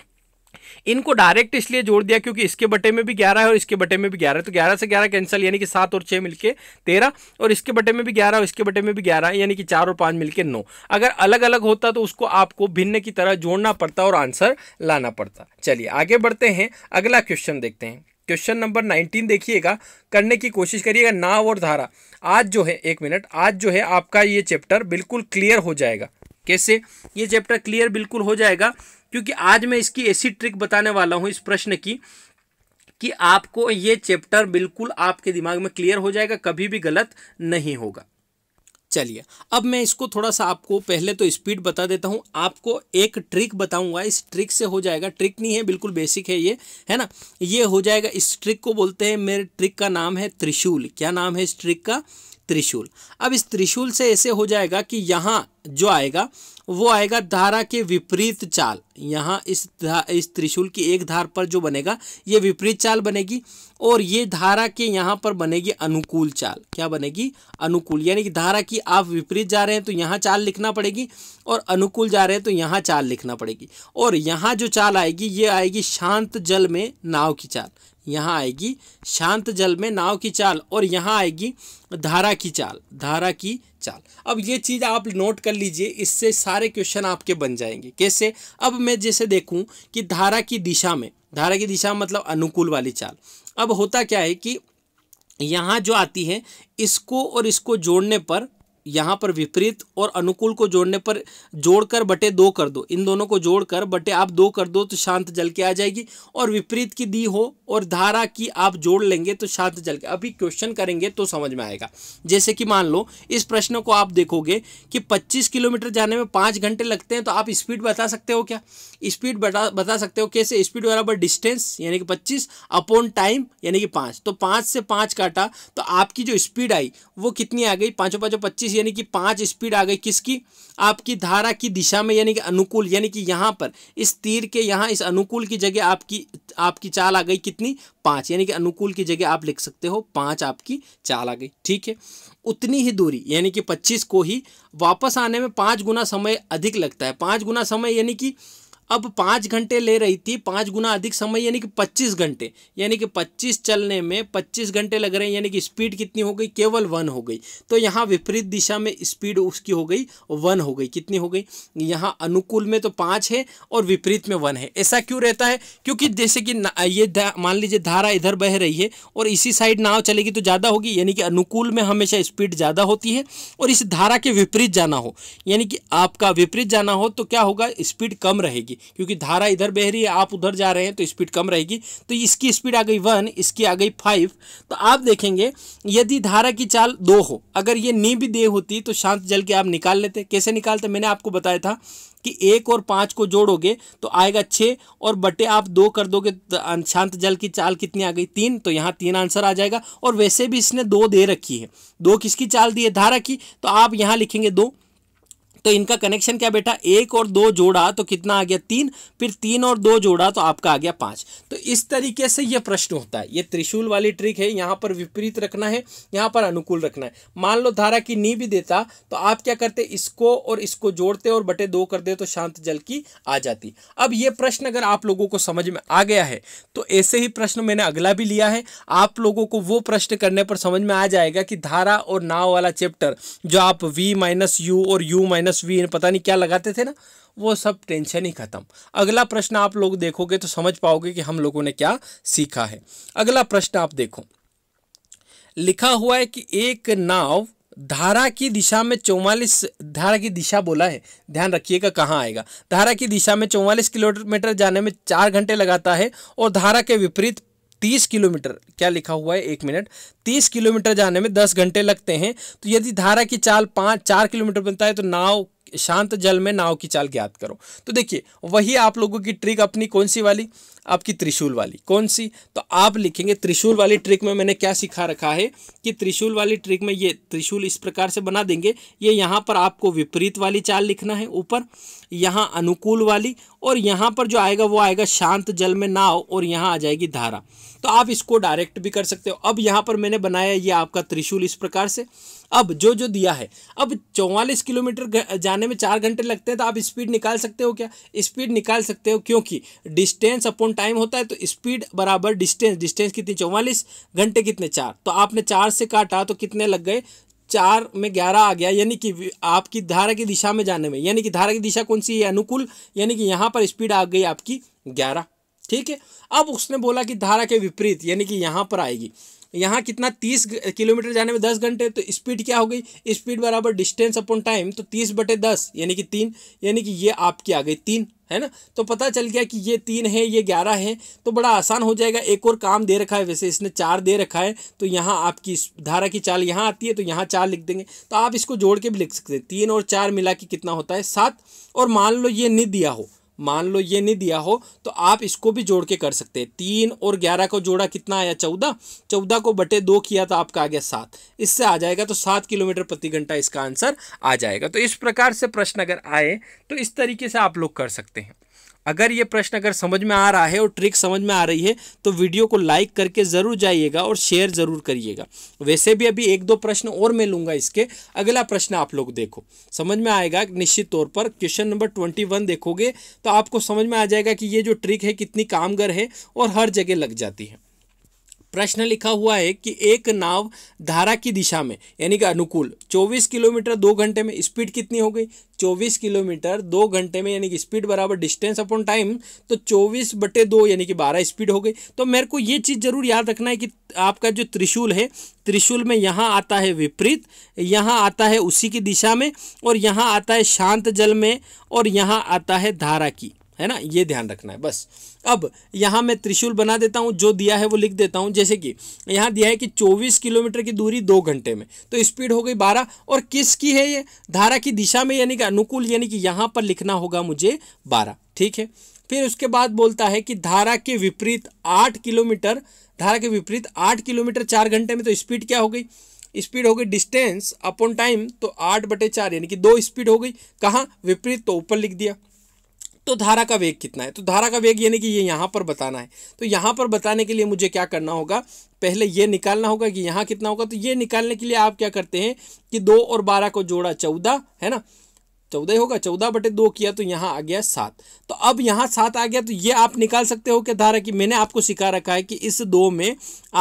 इनको डायरेक्ट इसलिए जोड़ दिया क्योंकि इसके बटे में भी ग्यारह है और इसके बटे में भी ग्यारह तो ग्यारह से ग्यारह कैंसिल यानी कि सात और छह मिलकर तेरह और इसके बटे में भी ग्यारह और इसके बटे में भी ग्यारह यानी कि चार और पांच मिलकर नौ अगर अलग अलग होता तो उसको आपको भिन्न की तरह जोड़ना पड़ता और आंसर लाना पड़ता चलिए आगे बढ़ते हैं अगला क्वेश्चन देखते हैं क्वेश्चन नंबर नाइनटीन देखिएगा करने की कोशिश करिएगा नाव और धारा आज जो है एक मिनट आज जो है आपका ये चैप्टर बिल्कुल क्लियर हो जाएगा कैसे ये चैप्टर क्लियर बिल्कुल हो जाएगा क्योंकि आज मैं इसकी ऐसी ट्रिक बताने वाला हूँ इस प्रश्न की कि आपको ये चैप्टर बिल्कुल आपके दिमाग में क्लियर हो जाएगा कभी भी गलत नहीं होगा चलिए अब मैं इसको थोड़ा सा आपको पहले तो स्पीड बता देता हूँ आपको एक ट्रिक बताऊंगा इस ट्रिक से हो जाएगा ट्रिक नहीं है बिल्कुल बेसिक है ये है ना ये हो जाएगा इस ट्रिक को बोलते हैं मेरे ट्रिक का नाम है त्रिशूल क्या नाम है इस ट्रिक का त्रिशूल अब इस त्रिशूल से ऐसे हो जाएगा कि यहाँ जो आएगा वो आएगा धारा के विपरीत चाल यहाँ इस इस त्रिशूल की एक धार पर जो बनेगा ये विपरीत चाल बनेगी और ये धारा के यहाँ पर बनेगी अनुकूल चाल क्या बनेगी अनुकूल यानी कि धारा की आप विपरीत जा रहे हैं तो यहाँ चाल लिखना पड़ेगी और अनुकूल जा रहे हैं तो यहाँ चाल लिखना पड़ेगी और यहाँ जो चाल आएगी ये आएगी शांत जल में नाव की चाल यहाँ आएगी शांत जल में नाव की चाल और यहाँ आएगी धारा की चाल धारा की चाल अब ये चीज़ आप नोट कर लीजिए इससे सारे क्वेश्चन आपके बन जाएंगे कैसे अब मैं जैसे देखूं कि धारा की दिशा में धारा की दिशा मतलब अनुकूल वाली चाल अब होता क्या है कि यहाँ जो आती है इसको और इसको जोड़ने पर यहाँ पर विपरीत और अनुकूल को जोड़ने पर जोड़कर बटे दो कर दो इन दोनों को जोड़कर बटे आप दो कर दो तो शांत जल के आ जाएगी और विपरीत की दी हो और धारा की आप जोड़ लेंगे तो शांत जल के अभी क्वेश्चन करेंगे तो समझ में आएगा जैसे कि मान लो इस प्रश्न को आप देखोगे कि पच्चीस किलोमीटर जाने में पाँच घंटे लगते हैं तो आप स्पीड बता सकते हो क्या स्पीड बता बता सकते हो कैसे स्पीड बराबर डिस्टेंस यानी कि पच्चीस अपॉन टाइम यानी कि पाँच तो पाँच से पाँच काटा तो आपकी जो स्पीड आई वो कितनी आ गई पाँचों पाँचों पच्चीस यानी कि पांच स्पीड आ गई किसकी आपकी धारा की दिशा में यानी कि अनुकूल यानी कि यहां पर इस तीर के यहां इस अनुकूल की जगह आपकी आपकी चाल आ गई कितनी पांच यानी कि अनुकूल की जगह आप लिख सकते हो पांच आपकी चाल आ गई ठीक है उतनी ही दूरी यानी कि पच्चीस को ही वापस आने में पांच गुना समय अधिक लगता है पांच गुना समय यानी कि अब पाँच घंटे ले रही थी पाँच गुना अधिक समय यानी कि पच्चीस घंटे यानी कि पच्चीस चलने में पच्चीस घंटे लग रहे हैं यानी कि स्पीड कितनी हो गई केवल वन हो गई तो यहाँ विपरीत दिशा में स्पीड उसकी हो गई वन हो गई कितनी हो गई यहाँ अनुकूल में तो पाँच है और विपरीत में वन है ऐसा क्यों रहता है क्योंकि जैसे कि ये मान लीजिए धारा इधर बह रही है और इसी साइड नाव चलेगी तो ज़्यादा होगी यानी कि अनुकूल में हमेशा स्पीड ज़्यादा होती है और इस धारा के विपरीत जाना हो यानी कि आपका विपरीत जाना हो तो क्या होगा स्पीड कम रहेगी रहेगी क्योंकि धारा इधर बह रही है आप उधर जा रहे हैं तो स्पीड कम रहेगी तो इसकी स्पीड आ गई वन इसकी आ गई फाइव तो आप देखेंगे यदि धारा की चाल दो हो अगर ये नी भी दे होती तो शांत जल के आप निकाल लेते कैसे निकालते मैंने आपको बताया था कि एक और पाँच को जोड़ोगे तो आएगा छः और बटे आप दो कर दोगे तो शांत जल की चाल कितनी आ गई तीन तो यहाँ तीन आंसर आ जाएगा और वैसे भी इसने दो दे रखी है दो किसकी चाल दी है धारा की तो आप यहाँ लिखेंगे दो तो इनका कनेक्शन क्या बेटा एक और दो जोड़ा तो कितना आ गया तीन फिर तीन और दो जोड़ा तो आपका आ गया पांच तो इस तरीके से यह प्रश्न होता है ये त्रिशूल वाली ट्रिक है यहां पर विपरीत रखना है यहां पर अनुकूल रखना है मान लो धारा की नी भी देता तो आप क्या करते इसको और इसको जोड़ते और बटे दो कर दे तो शांत जल की आ जाती अब यह प्रश्न अगर आप लोगों को समझ में आ गया है तो ऐसे ही प्रश्न मैंने अगला भी लिया है आप लोगों को वो प्रश्न करने पर समझ में आ जाएगा कि धारा और नाव वाला चैप्टर जो आप वी माइनस यू और यू माइनस तस्वीर पता नहीं क्या लगाते थे ना वो सब टेंशन ही खत्म अगला प्रश्न आप लोग देखोगे तो समझ पाओगे कि हम लोगों ने क्या सीखा है अगला प्रश्न आप देखो लिखा हुआ है कि एक नाव धारा की दिशा में चौवालीस धारा की दिशा बोला है ध्यान रखिएगा कहाँ आएगा धारा की दिशा में चौवालीस किलोमीटर जाने में चार घंटे लगाता है और धारा के विपरीत तीस किलोमीटर क्या लिखा हुआ है एक मिनट तीस किलोमीटर जाने में दस घंटे लगते हैं तो यदि धारा की चाल पाँच चार किलोमीटर बनता है तो नाव शांत जल में नाव की चाल ज्ञात करो तो देखिए वही आप लोगों की ट्रिक अपनी कौन सी वाली आपकी त्रिशूल वाली कौन सी तो आप लिखेंगे त्रिशूल वाली ट्रिक में मैंने क्या सिखा रखा है कि त्रिशूल वाली ट्रिक में ये त्रिशूल इस प्रकार से बना देंगे ये यहाँ पर आपको विपरीत वाली चाल लिखना है ऊपर यहाँ अनुकूल वाली और यहाँ पर जो आएगा वो आएगा शांत जल में नाव और यहाँ आ जाएगी धारा तो आप इसको डायरेक्ट भी कर सकते हो अब यहाँ पर मैंने बनाया ये आपका त्रिशूल इस प्रकार से अब जो जो दिया है अब चौवालीस किलोमीटर जाने में चार घंटे लगते हैं तो आप स्पीड निकाल सकते हो क्या स्पीड निकाल सकते हो क्योंकि डिस्टेंस अपॉन टाइम होता है तो स्पीड बराबर डिस्टेंस डिस्टेंस कितनी चौवालीस घंटे कितने चार तो आपने चार से काटा तो कितने लग गए चार में ग्यारह आ गया यानी कि आपकी धारा की दिशा में जाने में यानी कि धारा की दिशा कौन सी है अनुकूल यानी कि यहाँ पर स्पीड आ गई आपकी ग्यारह ठीक है अब उसने बोला कि धारा के विपरीत यानी कि यहाँ पर आएगी यहाँ कितना तीस किलोमीटर जाने में दस घंटे तो स्पीड क्या हो गई स्पीड बराबर डिस्टेंस अपॉन टाइम तो तीस बटे दस यानी कि तीन यानी कि ये आपकी आ गई तीन है ना तो पता चल गया कि ये तीन है ये ग्यारह है तो बड़ा आसान हो जाएगा एक और काम दे रखा है वैसे इसने चार दे रखा है तो यहाँ आपकी धारा की चाल यहाँ आती है तो यहाँ चार लिख देंगे तो आप इसको जोड़ के भी लिख सकते हैं तीन और चार मिला के कितना होता है सात और मान लो ये नहीं दिया हो मान लो ये नहीं दिया हो तो आप इसको भी जोड़ के कर सकते हैं तीन और ग्यारह को जोड़ा कितना आया चौदह चौदह को बटे दो किया तो आपका आ गया सात इससे आ जाएगा तो सात किलोमीटर प्रति घंटा इसका आंसर आ जाएगा तो इस प्रकार से प्रश्न अगर आए तो इस तरीके से आप लोग कर सकते हैं अगर ये प्रश्न अगर समझ में आ रहा है और ट्रिक समझ में आ रही है तो वीडियो को लाइक करके ज़रूर जाइएगा और शेयर ज़रूर करिएगा वैसे भी अभी एक दो प्रश्न और मैं लूँगा इसके अगला प्रश्न आप लोग देखो समझ में आएगा निश्चित तौर पर क्वेश्चन नंबर ट्वेंटी वन देखोगे तो आपको समझ में आ जाएगा कि ये जो ट्रिक है कितनी कामगर है और हर जगह लग जाती है प्रश्न लिखा हुआ है कि एक नाव धारा की दिशा में यानी कि अनुकूल 24 किलोमीटर दो घंटे में स्पीड कितनी हो गई 24 किलोमीटर दो घंटे में यानी कि स्पीड बराबर डिस्टेंस अपॉन टाइम तो 24 बटे दो यानी कि 12 स्पीड हो गई तो मेरे को ये चीज़ ज़रूर याद रखना है कि आपका जो त्रिशूल है त्रिशूल में यहाँ आता है विपरीत यहाँ आता है उसी की दिशा में और यहाँ आता है शांत जल में और यहाँ आता है धारा की है ना ये ध्यान रखना है बस अब यहाँ मैं त्रिशूल बना देता हूँ जो दिया है वो लिख देता हूँ जैसे कि यहाँ दिया है कि 24 किलोमीटर की दूरी दो घंटे में तो स्पीड हो गई 12 और किस की है ये धारा की दिशा में यानी कि अनुकूल यानी कि यहाँ पर लिखना होगा मुझे 12 ठीक है फिर उसके बाद बोलता है कि धारा के विपरीत आठ किलोमीटर धारा के विपरीत आठ किलोमीटर चार घंटे में तो स्पीड क्या हो गई स्पीड हो गई डिस्टेंस अपॉन टाइम तो आठ बटे चार यानी कि दो स्पीड हो गई कहाँ विपरीत तो ऊपर लिख दिया तो धारा का वेग कितना है तो धारा का वेग यानी कि ये यहाँ पर बताना है तो यहाँ पर बताने के लिए मुझे क्या करना होगा पहले ये निकालना होगा कि यहाँ कितना होगा तो ये निकालने के लिए आप क्या करते हैं कि दो और बारह को जोड़ा चौदह है ना चौदह ही होगा चौदह बटे दो किया तो यहाँ आ गया सात तो अब यहाँ सात आ गया तो ये आप निकाल सकते हो कि धारा कि मैंने आपको सिखा रखा है कि इस दो में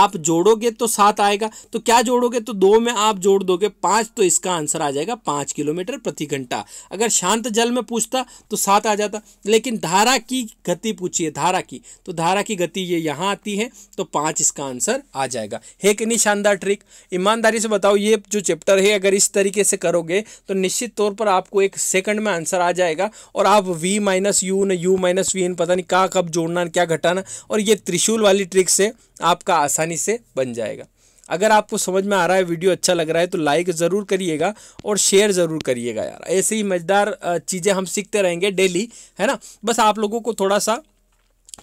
आप जोड़ोगे तो सात आएगा तो क्या जोड़ोगे तो दो में आप जोड़ दोगे पाँच तो इसका आंसर आ जाएगा पाँच किलोमीटर प्रति घंटा अगर शांत जल में पूछता तो सात आ जाता लेकिन धारा की गति पूछिए धारा की तो धारा की गति ये यहाँ आती है तो पाँच इसका आंसर आ जाएगा है कि नहीं शानदार ट्रिक ईमानदारी से बताओ ये जो चैप्टर है अगर इस तरीके से करोगे तो निश्चित तौर पर आपको एक एक सेकंड में आंसर आ जाएगा और आप वी माइनस यू न यू माइनस वी एन पता नहीं कहाँ कब जोड़ना क्या घटाना और ये त्रिशूल वाली ट्रिक से आपका आसानी से बन जाएगा अगर आपको समझ में आ रहा है वीडियो अच्छा लग रहा है तो लाइक ज़रूर करिएगा और शेयर ज़रूर करिएगा यार ऐसे ही मज़ेदार चीज़ें हम सीखते रहेंगे डेली है ना बस आप लोगों को थोड़ा सा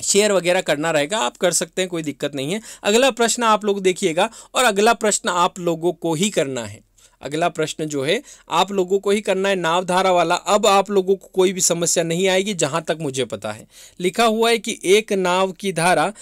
शेयर वगैरह करना रहेगा आप कर सकते हैं कोई दिक्कत नहीं है अगला प्रश्न आप लोग देखिएगा और अगला प्रश्न आप लोगों को ही करना है अगला प्रश्न जो है आप लोगों को ही करना है नावधारा वाला अब आप लोगों को कोई भी समस्या नहीं आएगी जहां तक मुझे पता है लिखा हुआ है कि एक नाव की धारा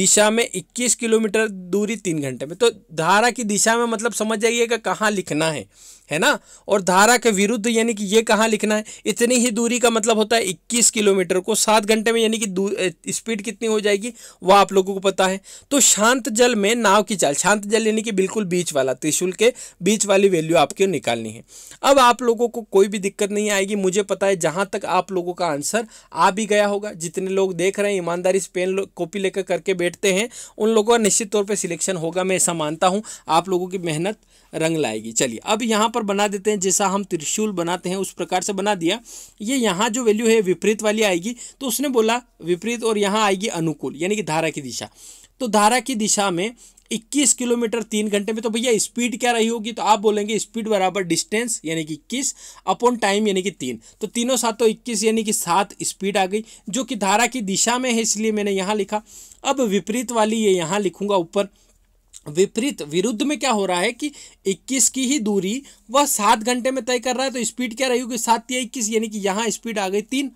दिशा में इक्कीस किलोमीटर दूरी तीन घंटे में तो धारा की दिशा में मतलब समझ जाइएगा कहाँ लिखना है है ना और धारा के विरुद्ध यानी कि ये कहाँ लिखना है इतनी ही दूरी का मतलब होता है 21 किलोमीटर को सात घंटे में यानी कि स्पीड कितनी हो जाएगी वह आप लोगों को पता है तो शांत जल में नाव की चाल शांत जल यानी कि बिल्कुल बीच वाला त्रिशूल के बीच वाली वैल्यू आपको निकालनी है अब आप लोगों को कोई भी दिक्कत नहीं आएगी मुझे पता है जहाँ तक आप लोगों का आंसर आ भी गया होगा जितने लोग देख रहे हैं ईमानदारी से पेन कॉपी लेकर करके बैठते हैं उन लोगों का निश्चित तौर पर सिलेक्शन होगा मैं ऐसा मानता हूँ आप लोगों की मेहनत रंग लाएगी चलिए अब यहाँ पर बना देते हैं जैसा हम त्रिशूल बनाते हैं उस प्रकार से बना दिया ये यहाँ जो वैल्यू है विपरीत वाली आएगी तो उसने बोला विपरीत और यहाँ आएगी अनुकूल यानी कि धारा की दिशा तो धारा की दिशा में 21 किलोमीटर तीन घंटे में तो भैया स्पीड क्या रही होगी तो आप बोलेंगे स्पीड बराबर डिस्टेंस यानी कि इक्कीस अपॉन टाइम यानी कि तीन तो तीनों सातों इक्कीस यानी कि सात स्पीड आ गई जो कि धारा की दिशा में है इसलिए मैंने यहाँ लिखा अब विपरीत वाली ये यह यहाँ लिखूंगा ऊपर विपरीत विरुद्ध में क्या हो रहा है कि 21 की ही दूरी वह सात घंटे में तय कर रहा है तो स्पीड क्या रही होगी सात या इक्कीस यानी कि यहाँ स्पीड आ गई तीन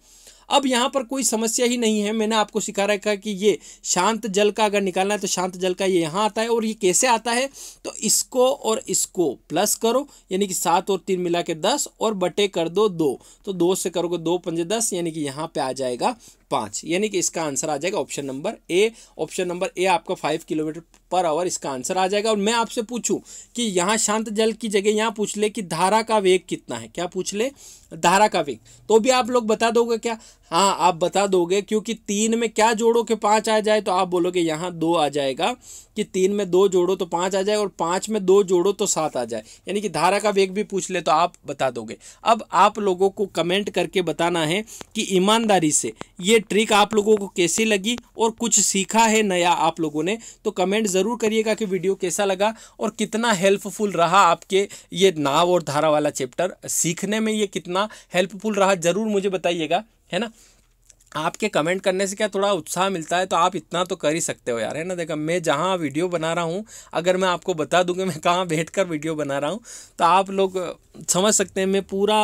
अब यहाँ पर कोई समस्या ही नहीं है मैंने आपको सिखा रखा कि ये शांत जल का अगर निकालना है तो शांत जल का ये यहाँ आता है और ये कैसे आता है तो इसको और इसको प्लस करो यानी कि सात और तीन मिला के दस और बटे कर दो दो तो दो से करोगे दो पंजे दस यानी कि यहाँ पे आ जाएगा पाँच यानी कि इसका आंसर आ जाएगा option number A option number A आपका फाइव किलोमीटर पर आवर इसका आंसर आ जाएगा और मैं आपसे पूछूं कि यहाँ शांत जल की जगह यहाँ पूछ ले कि धारा का वेग कितना है क्या पूछ ले धारा का वेग तो भी आप लोग बता दोगे क्या हाँ आप बता दोगे क्योंकि तीन में क्या जोड़ो के पाँच आ जाए तो आप बोलोगे यहाँ दो आ जाएगा कि तीन में दो जोड़ो तो पाँच आ जाए और पाँच में दो जोड़ो तो सात आ जाए यानी कि धारा का वेग भी पूछ ले तो आप बता दोगे अब आप लोगों को कमेंट करके बताना है कि ईमानदारी से ये ट्रिक आप लोगों को कैसी लगी और कुछ सीखा है नया आप लोगों ने तो कमेंट ज़रूर करिएगा कि वीडियो कैसा लगा और कितना हेल्पफुल रहा आपके ये नाव और धारा वाला चैप्टर सीखने में ये कितना हेल्पफुल रहा ज़रूर मुझे बताइएगा है ना आपके कमेंट करने से क्या थोड़ा उत्साह मिलता है तो आप इतना तो कर ही सकते हो यार है ना देखा मैं जहाँ वीडियो बना रहा हूँ अगर मैं आपको बता दूँ कि मैं कहाँ बैठ कर वीडियो बना रहा हूँ तो आप लोग समझ सकते हैं मैं पूरा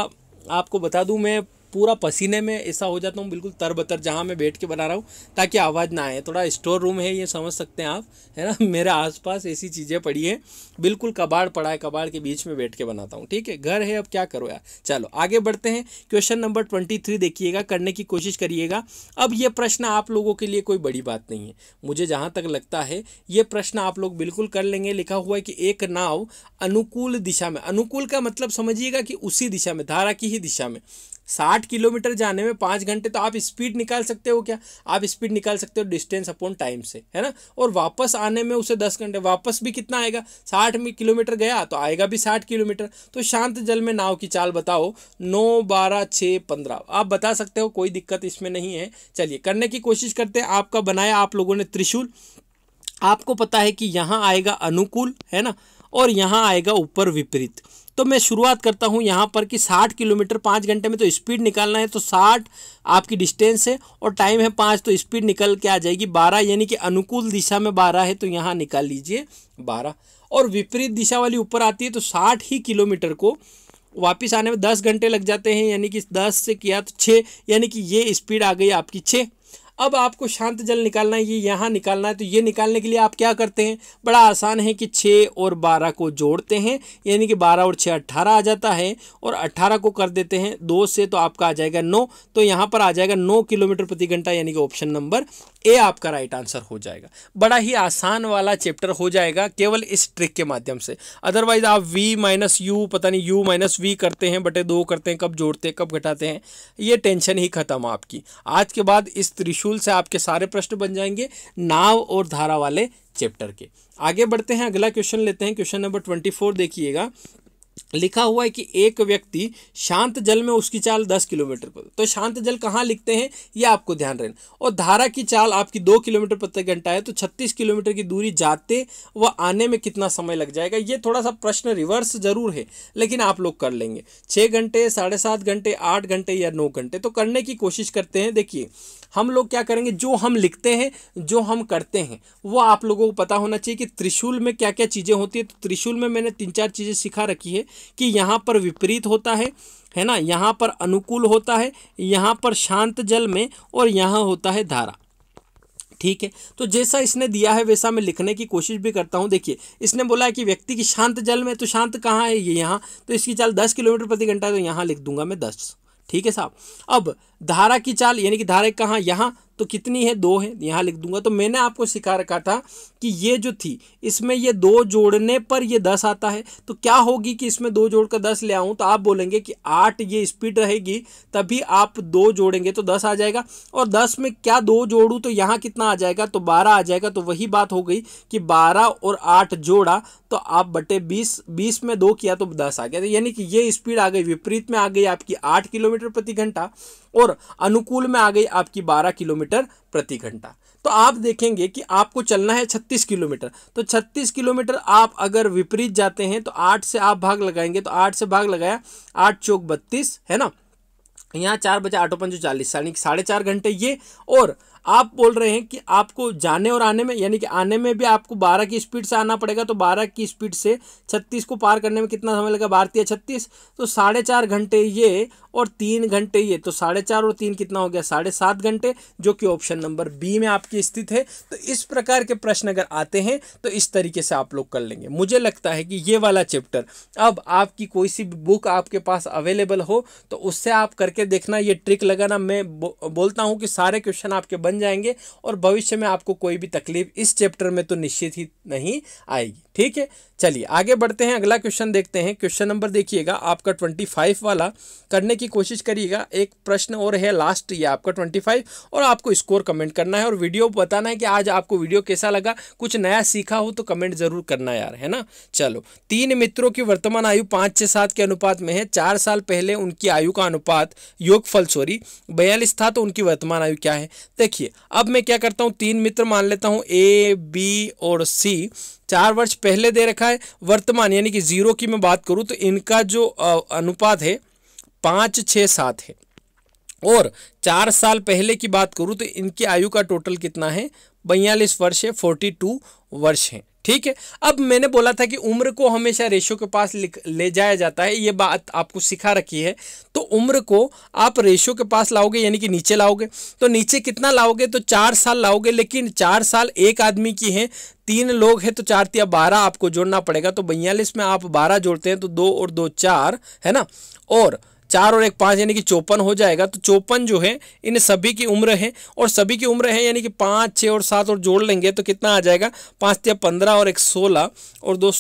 आपको बता दूँ मैं पूरा पसीने में ऐसा हो जाता हूँ बिल्कुल तर बतर जहाँ मैं बैठ के बना रहा हूँ ताकि आवाज़ ना आए थोड़ा स्टोर रूम है ये समझ सकते हैं आप है ना मेरे आसपास ऐसी चीज़ें पड़ी हैं बिल्कुल कबाड़ पड़ा है कबाड़ के बीच में बैठ के बनाता हूँ ठीक है घर है अब क्या करो यार चलो आगे बढ़ते हैं क्वेश्चन नंबर ट्वेंटी थ्री देखिएगा करने की कोशिश करिएगा अब ये प्रश्न आप लोगों के लिए कोई बड़ी बात नहीं है मुझे जहाँ तक लगता है ये प्रश्न आप लोग बिल्कुल कर लेंगे लिखा हुआ है कि एक नाव अनुकूल दिशा में अनुकूल का मतलब समझिएगा कि उसी दिशा में धारा की ही दिशा में साठ किलोमीटर जाने में पाँच घंटे तो आप स्पीड निकाल सकते हो क्या आप स्पीड निकाल सकते हो डिस्टेंस अपॉन टाइम से है ना और वापस आने में उसे दस घंटे वापस भी कितना आएगा साठ किलोमीटर गया तो आएगा भी साठ किलोमीटर तो शांत जल में नाव की चाल बताओ नौ बारह छः पंद्रह आप बता सकते हो कोई दिक्कत इसमें नहीं है चलिए करने की कोशिश करते हैं आपका बनाया आप लोगों ने त्रिशूल आपको पता है कि यहाँ आएगा अनुकूल है ना और यहाँ आएगा ऊपर विपरीत तो मैं शुरुआत करता हूँ यहाँ पर कि साठ किलोमीटर पाँच घंटे में तो स्पीड निकालना है तो साठ आपकी डिस्टेंस है और टाइम है पाँच तो स्पीड निकल के आ जाएगी बारह यानी कि अनुकूल दिशा में बारह है तो यहाँ निकाल लीजिए बारह और विपरीत दिशा वाली ऊपर आती है तो साठ ही किलोमीटर को वापस आने में दस घंटे लग जाते हैं यानी कि दस से किया तो छः यानी कि ये स्पीड आ गई आपकी छः अब आपको शांत जल निकालना है ये यहाँ निकालना है तो ये निकालने के लिए आप क्या करते हैं बड़ा आसान है कि छः और बारह को जोड़ते हैं यानी कि बारह और छः अट्ठारह आ जाता है और अट्ठारह को कर देते हैं दो से तो आपका आ जाएगा नौ तो यहाँ पर आ जाएगा नौ किलोमीटर प्रति घंटा यानी कि ऑप्शन नंबर ए आपका राइट आंसर हो जाएगा बड़ा ही आसान वाला चैप्टर हो जाएगा केवल इस ट्रिक के माध्यम से अदरवाइज आप वी माइनस यू पता नहीं यू माइनस वी करते हैं बटे दो करते हैं कब जोड़ते हैं कब घटाते हैं ये टेंशन ही खत्म आपकी आज के बाद इस त्रिशूल से आपके सारे प्रश्न बन जाएंगे नाव और धारा वाले चैप्टर के आगे बढ़ते हैं अगला क्वेश्चन लेते हैं क्वेश्चन नंबर ट्वेंटी फोर देखिएगा लिखा हुआ है कि एक व्यक्ति शांत जल में उसकी चाल दस किलोमीटर पर तो शांत जल कहाँ लिखते हैं ये आपको ध्यान रहे और धारा की चाल आपकी दो किलोमीटर प्रति घंटा है तो छत्तीस किलोमीटर की दूरी जाते व आने में कितना समय लग जाएगा ये थोड़ा सा प्रश्न रिवर्स जरूर है लेकिन आप लोग कर लेंगे छः घंटे साढ़े सात घंटे आठ घंटे या नौ घंटे तो करने की कोशिश करते हैं देखिए हम लोग क्या करेंगे जो हम लिखते हैं जो हम करते हैं वो आप लोगों को पता होना चाहिए कि त्रिशूल में क्या क्या चीज़ें होती है तो त्रिशूल में मैंने तीन चार चीज़ें सिखा रखी है कि यहाँ पर विपरीत होता है है ना यहाँ पर अनुकूल होता है यहाँ पर शांत जल में और यहाँ होता है धारा ठीक है तो जैसा इसने दिया है वैसा मैं लिखने की कोशिश भी करता हूँ देखिए इसने बोला है कि व्यक्ति की शांत जल में तो शांत कहाँ है ये यहाँ तो इसकी चाल दस किलोमीटर प्रति घंटा है तो यहाँ लिख दूंगा मैं दस ठीक है साहब अब धारा की चाल यानी कि धारा कहाँ यहाँ तो कितनी है दो है यहाँ लिख दूंगा तो मैंने आपको सिखा रखा था कि ये जो थी इसमें ये दो जोड़ने पर ये दस आता है तो क्या होगी कि इसमें दो जोड़कर दस ले आऊँ तो आप बोलेंगे कि आठ ये स्पीड रहेगी तभी आप दो जोड़ेंगे तो दस आ जाएगा और दस में क्या दो जोड़ूँ तो यहाँ कितना आ जाएगा तो बारह आ जाएगा तो वही बात हो गई कि बारह और आठ जोड़ा तो आप बटे बीस बीस में दो किया तो दस आ गया यानी कि ये स्पीड आ गई विपरीत में आ गई आपकी आठ किलोमीटर प्रति घंटा और अनुकूल में आ गई आपकी बारह किलोमीटर प्रति घंटा तो आप देखेंगे कि आपको चलना है छत्तीस किलोमीटर तो छत्तीस किलोमीटर आप अगर विपरीत जाते हैं तो आठ से आप भाग लगाएंगे तो आठ से भाग लगाया आठ चौक बत्तीस है ना यहाँ चार बजे आठों पंचो चालीस यानी साढ़े चार घंटे ये और आप बोल रहे हैं कि आपको जाने और आने में यानी कि आने में भी आपको बारह की स्पीड से आना पड़ेगा तो बारह की स्पीड से छत्तीस को पार करने में कितना समय लगेगा भारतीय छत्तीस तो साढ़े चार घंटे ये और तीन घंटे ये तो साढ़े चार और तीन कितना हो गया साढ़े सात घंटे जो कि ऑप्शन नंबर बी में आपकी स्थित है तो इस प्रकार के प्रश्न अगर आते हैं तो इस तरीके से आप लोग कर लेंगे मुझे लगता है कि ये वाला चैप्टर अब आपकी कोई सी बुक आपके पास अवेलेबल हो तो उससे आप करके देखना ये ट्रिक लगाना मैं बो, बोलता हूँ कि सारे क्वेश्चन आपके बन जाएंगे और भविष्य में आपको कोई भी तकलीफ इस चैप्टर में तो निश्चित ही नहीं आएगी ठीक है चलिए आगे बढ़ते हैं अगला क्वेश्चन देखते हैं क्वेश्चन नंबर देखिएगा आपका ट्वेंटी फाइव वाला करने की कोशिश करिएगा एक प्रश्न और है लास्ट ये आपका ट्वेंटी फाइव और आपको स्कोर कमेंट करना है और वीडियो बताना है कि आज आपको वीडियो कैसा लगा कुछ नया सीखा हो तो कमेंट जरूर करना यार है ना चलो तीन मित्रों की वर्तमान आयु पाँच छः सात के अनुपात में है चार साल पहले उनकी आयु का अनुपात योगफल सॉरी बयालीस था तो उनकी वर्तमान आयु क्या है देखिए अब मैं क्या करता हूँ तीन मित्र मान लेता हूँ ए बी और सी चार वर्ष पहले दे रखा है वर्तमान यानी कि जीरो की मैं बात करूँ तो इनका जो अनुपात है पाँच छ सात है और चार साल पहले की बात करूँ तो इनकी आयु का टोटल कितना है बयालीस वर्ष है फोर्टी टू वर्ष है ठीक है अब मैंने बोला था कि उम्र को हमेशा रेशो के पास ले जाया जाता है ये बात आपको सिखा रखी है तो उम्र को आप रेशो के पास लाओगे यानी कि नीचे लाओगे तो नीचे कितना लाओगे तो चार साल लाओगे लेकिन चार साल एक आदमी की है तीन लोग हैं तो चार तिया बारह आपको जोड़ना पड़ेगा तो बयालीस में आप बारह जोड़ते हैं तो दो और दो चार है ना और चार और एक पाँच यानी कि चौपन हो जाएगा तो चौपन जो है इन सभी की उम्र है और सभी की उम्र है यानी कि पाँच छः और सात और जोड़ लेंगे तो कितना आ जाएगा पाँच या पंद्रह और एक सोलह और दो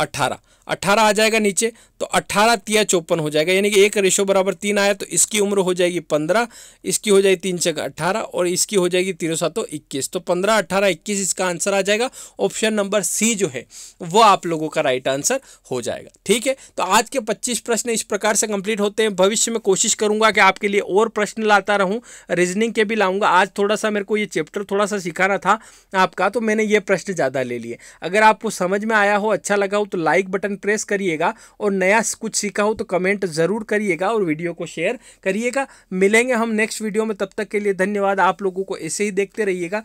अट्ठारह अट्ठारह आ जाएगा नीचे तो अट्ठारह तिया चौपन हो जाएगा यानी कि एक रेशो बराबर तीन आया तो इसकी उम्र हो जाएगी पंद्रह इसकी हो जाएगी तीन चक अट्ठारह और इसकी हो जाएगी तीनों सातों इक्कीस तो पंद्रह अट्ठारह इक्कीस इसका आंसर आ जाएगा ऑप्शन नंबर सी जो है वो आप लोगों का राइट आंसर हो जाएगा ठीक है तो आज के पच्चीस प्रश्न इस प्रकार से कंप्लीट होते हैं भविष्य में कोशिश करूंगा कि आपके लिए और प्रश्न लाता रहूँ रीजनिंग के भी लाऊंगा आज थोड़ा सा मेरे को ये चैप्टर थोड़ा सा सिखाना था आपका तो मैंने ये प्रश्न ज़्यादा ले लिए अगर आपको समझ में आया हो अच्छा लगा हो तो लाइक बटन प्रेस करिएगा और नया कुछ सीखा हो तो कमेंट ज़रूर करिएगा और वीडियो को शेयर करिएगा मिलेंगे हम नेक्स्ट वीडियो में तब तक के लिए धन्यवाद आप लोगों को ऐसे ही देखते रहिएगा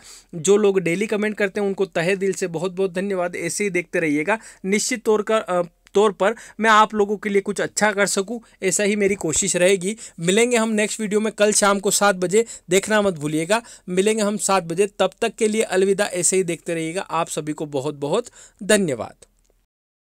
जो लोग डेली कमेंट करते हैं उनको तहे दिल से बहुत बहुत धन्यवाद ऐसे ही देखते रहिएगा निश्चित तौर पर तौर पर मैं आप लोगों के लिए कुछ अच्छा कर सकूं ऐसा ही मेरी कोशिश रहेगी मिलेंगे हम नेक्स्ट वीडियो में कल शाम को सात बजे देखना मत भूलिएगा मिलेंगे हम सात बजे तब तक के लिए अलविदा ऐसे ही देखते रहिएगा आप सभी को बहुत बहुत धन्यवाद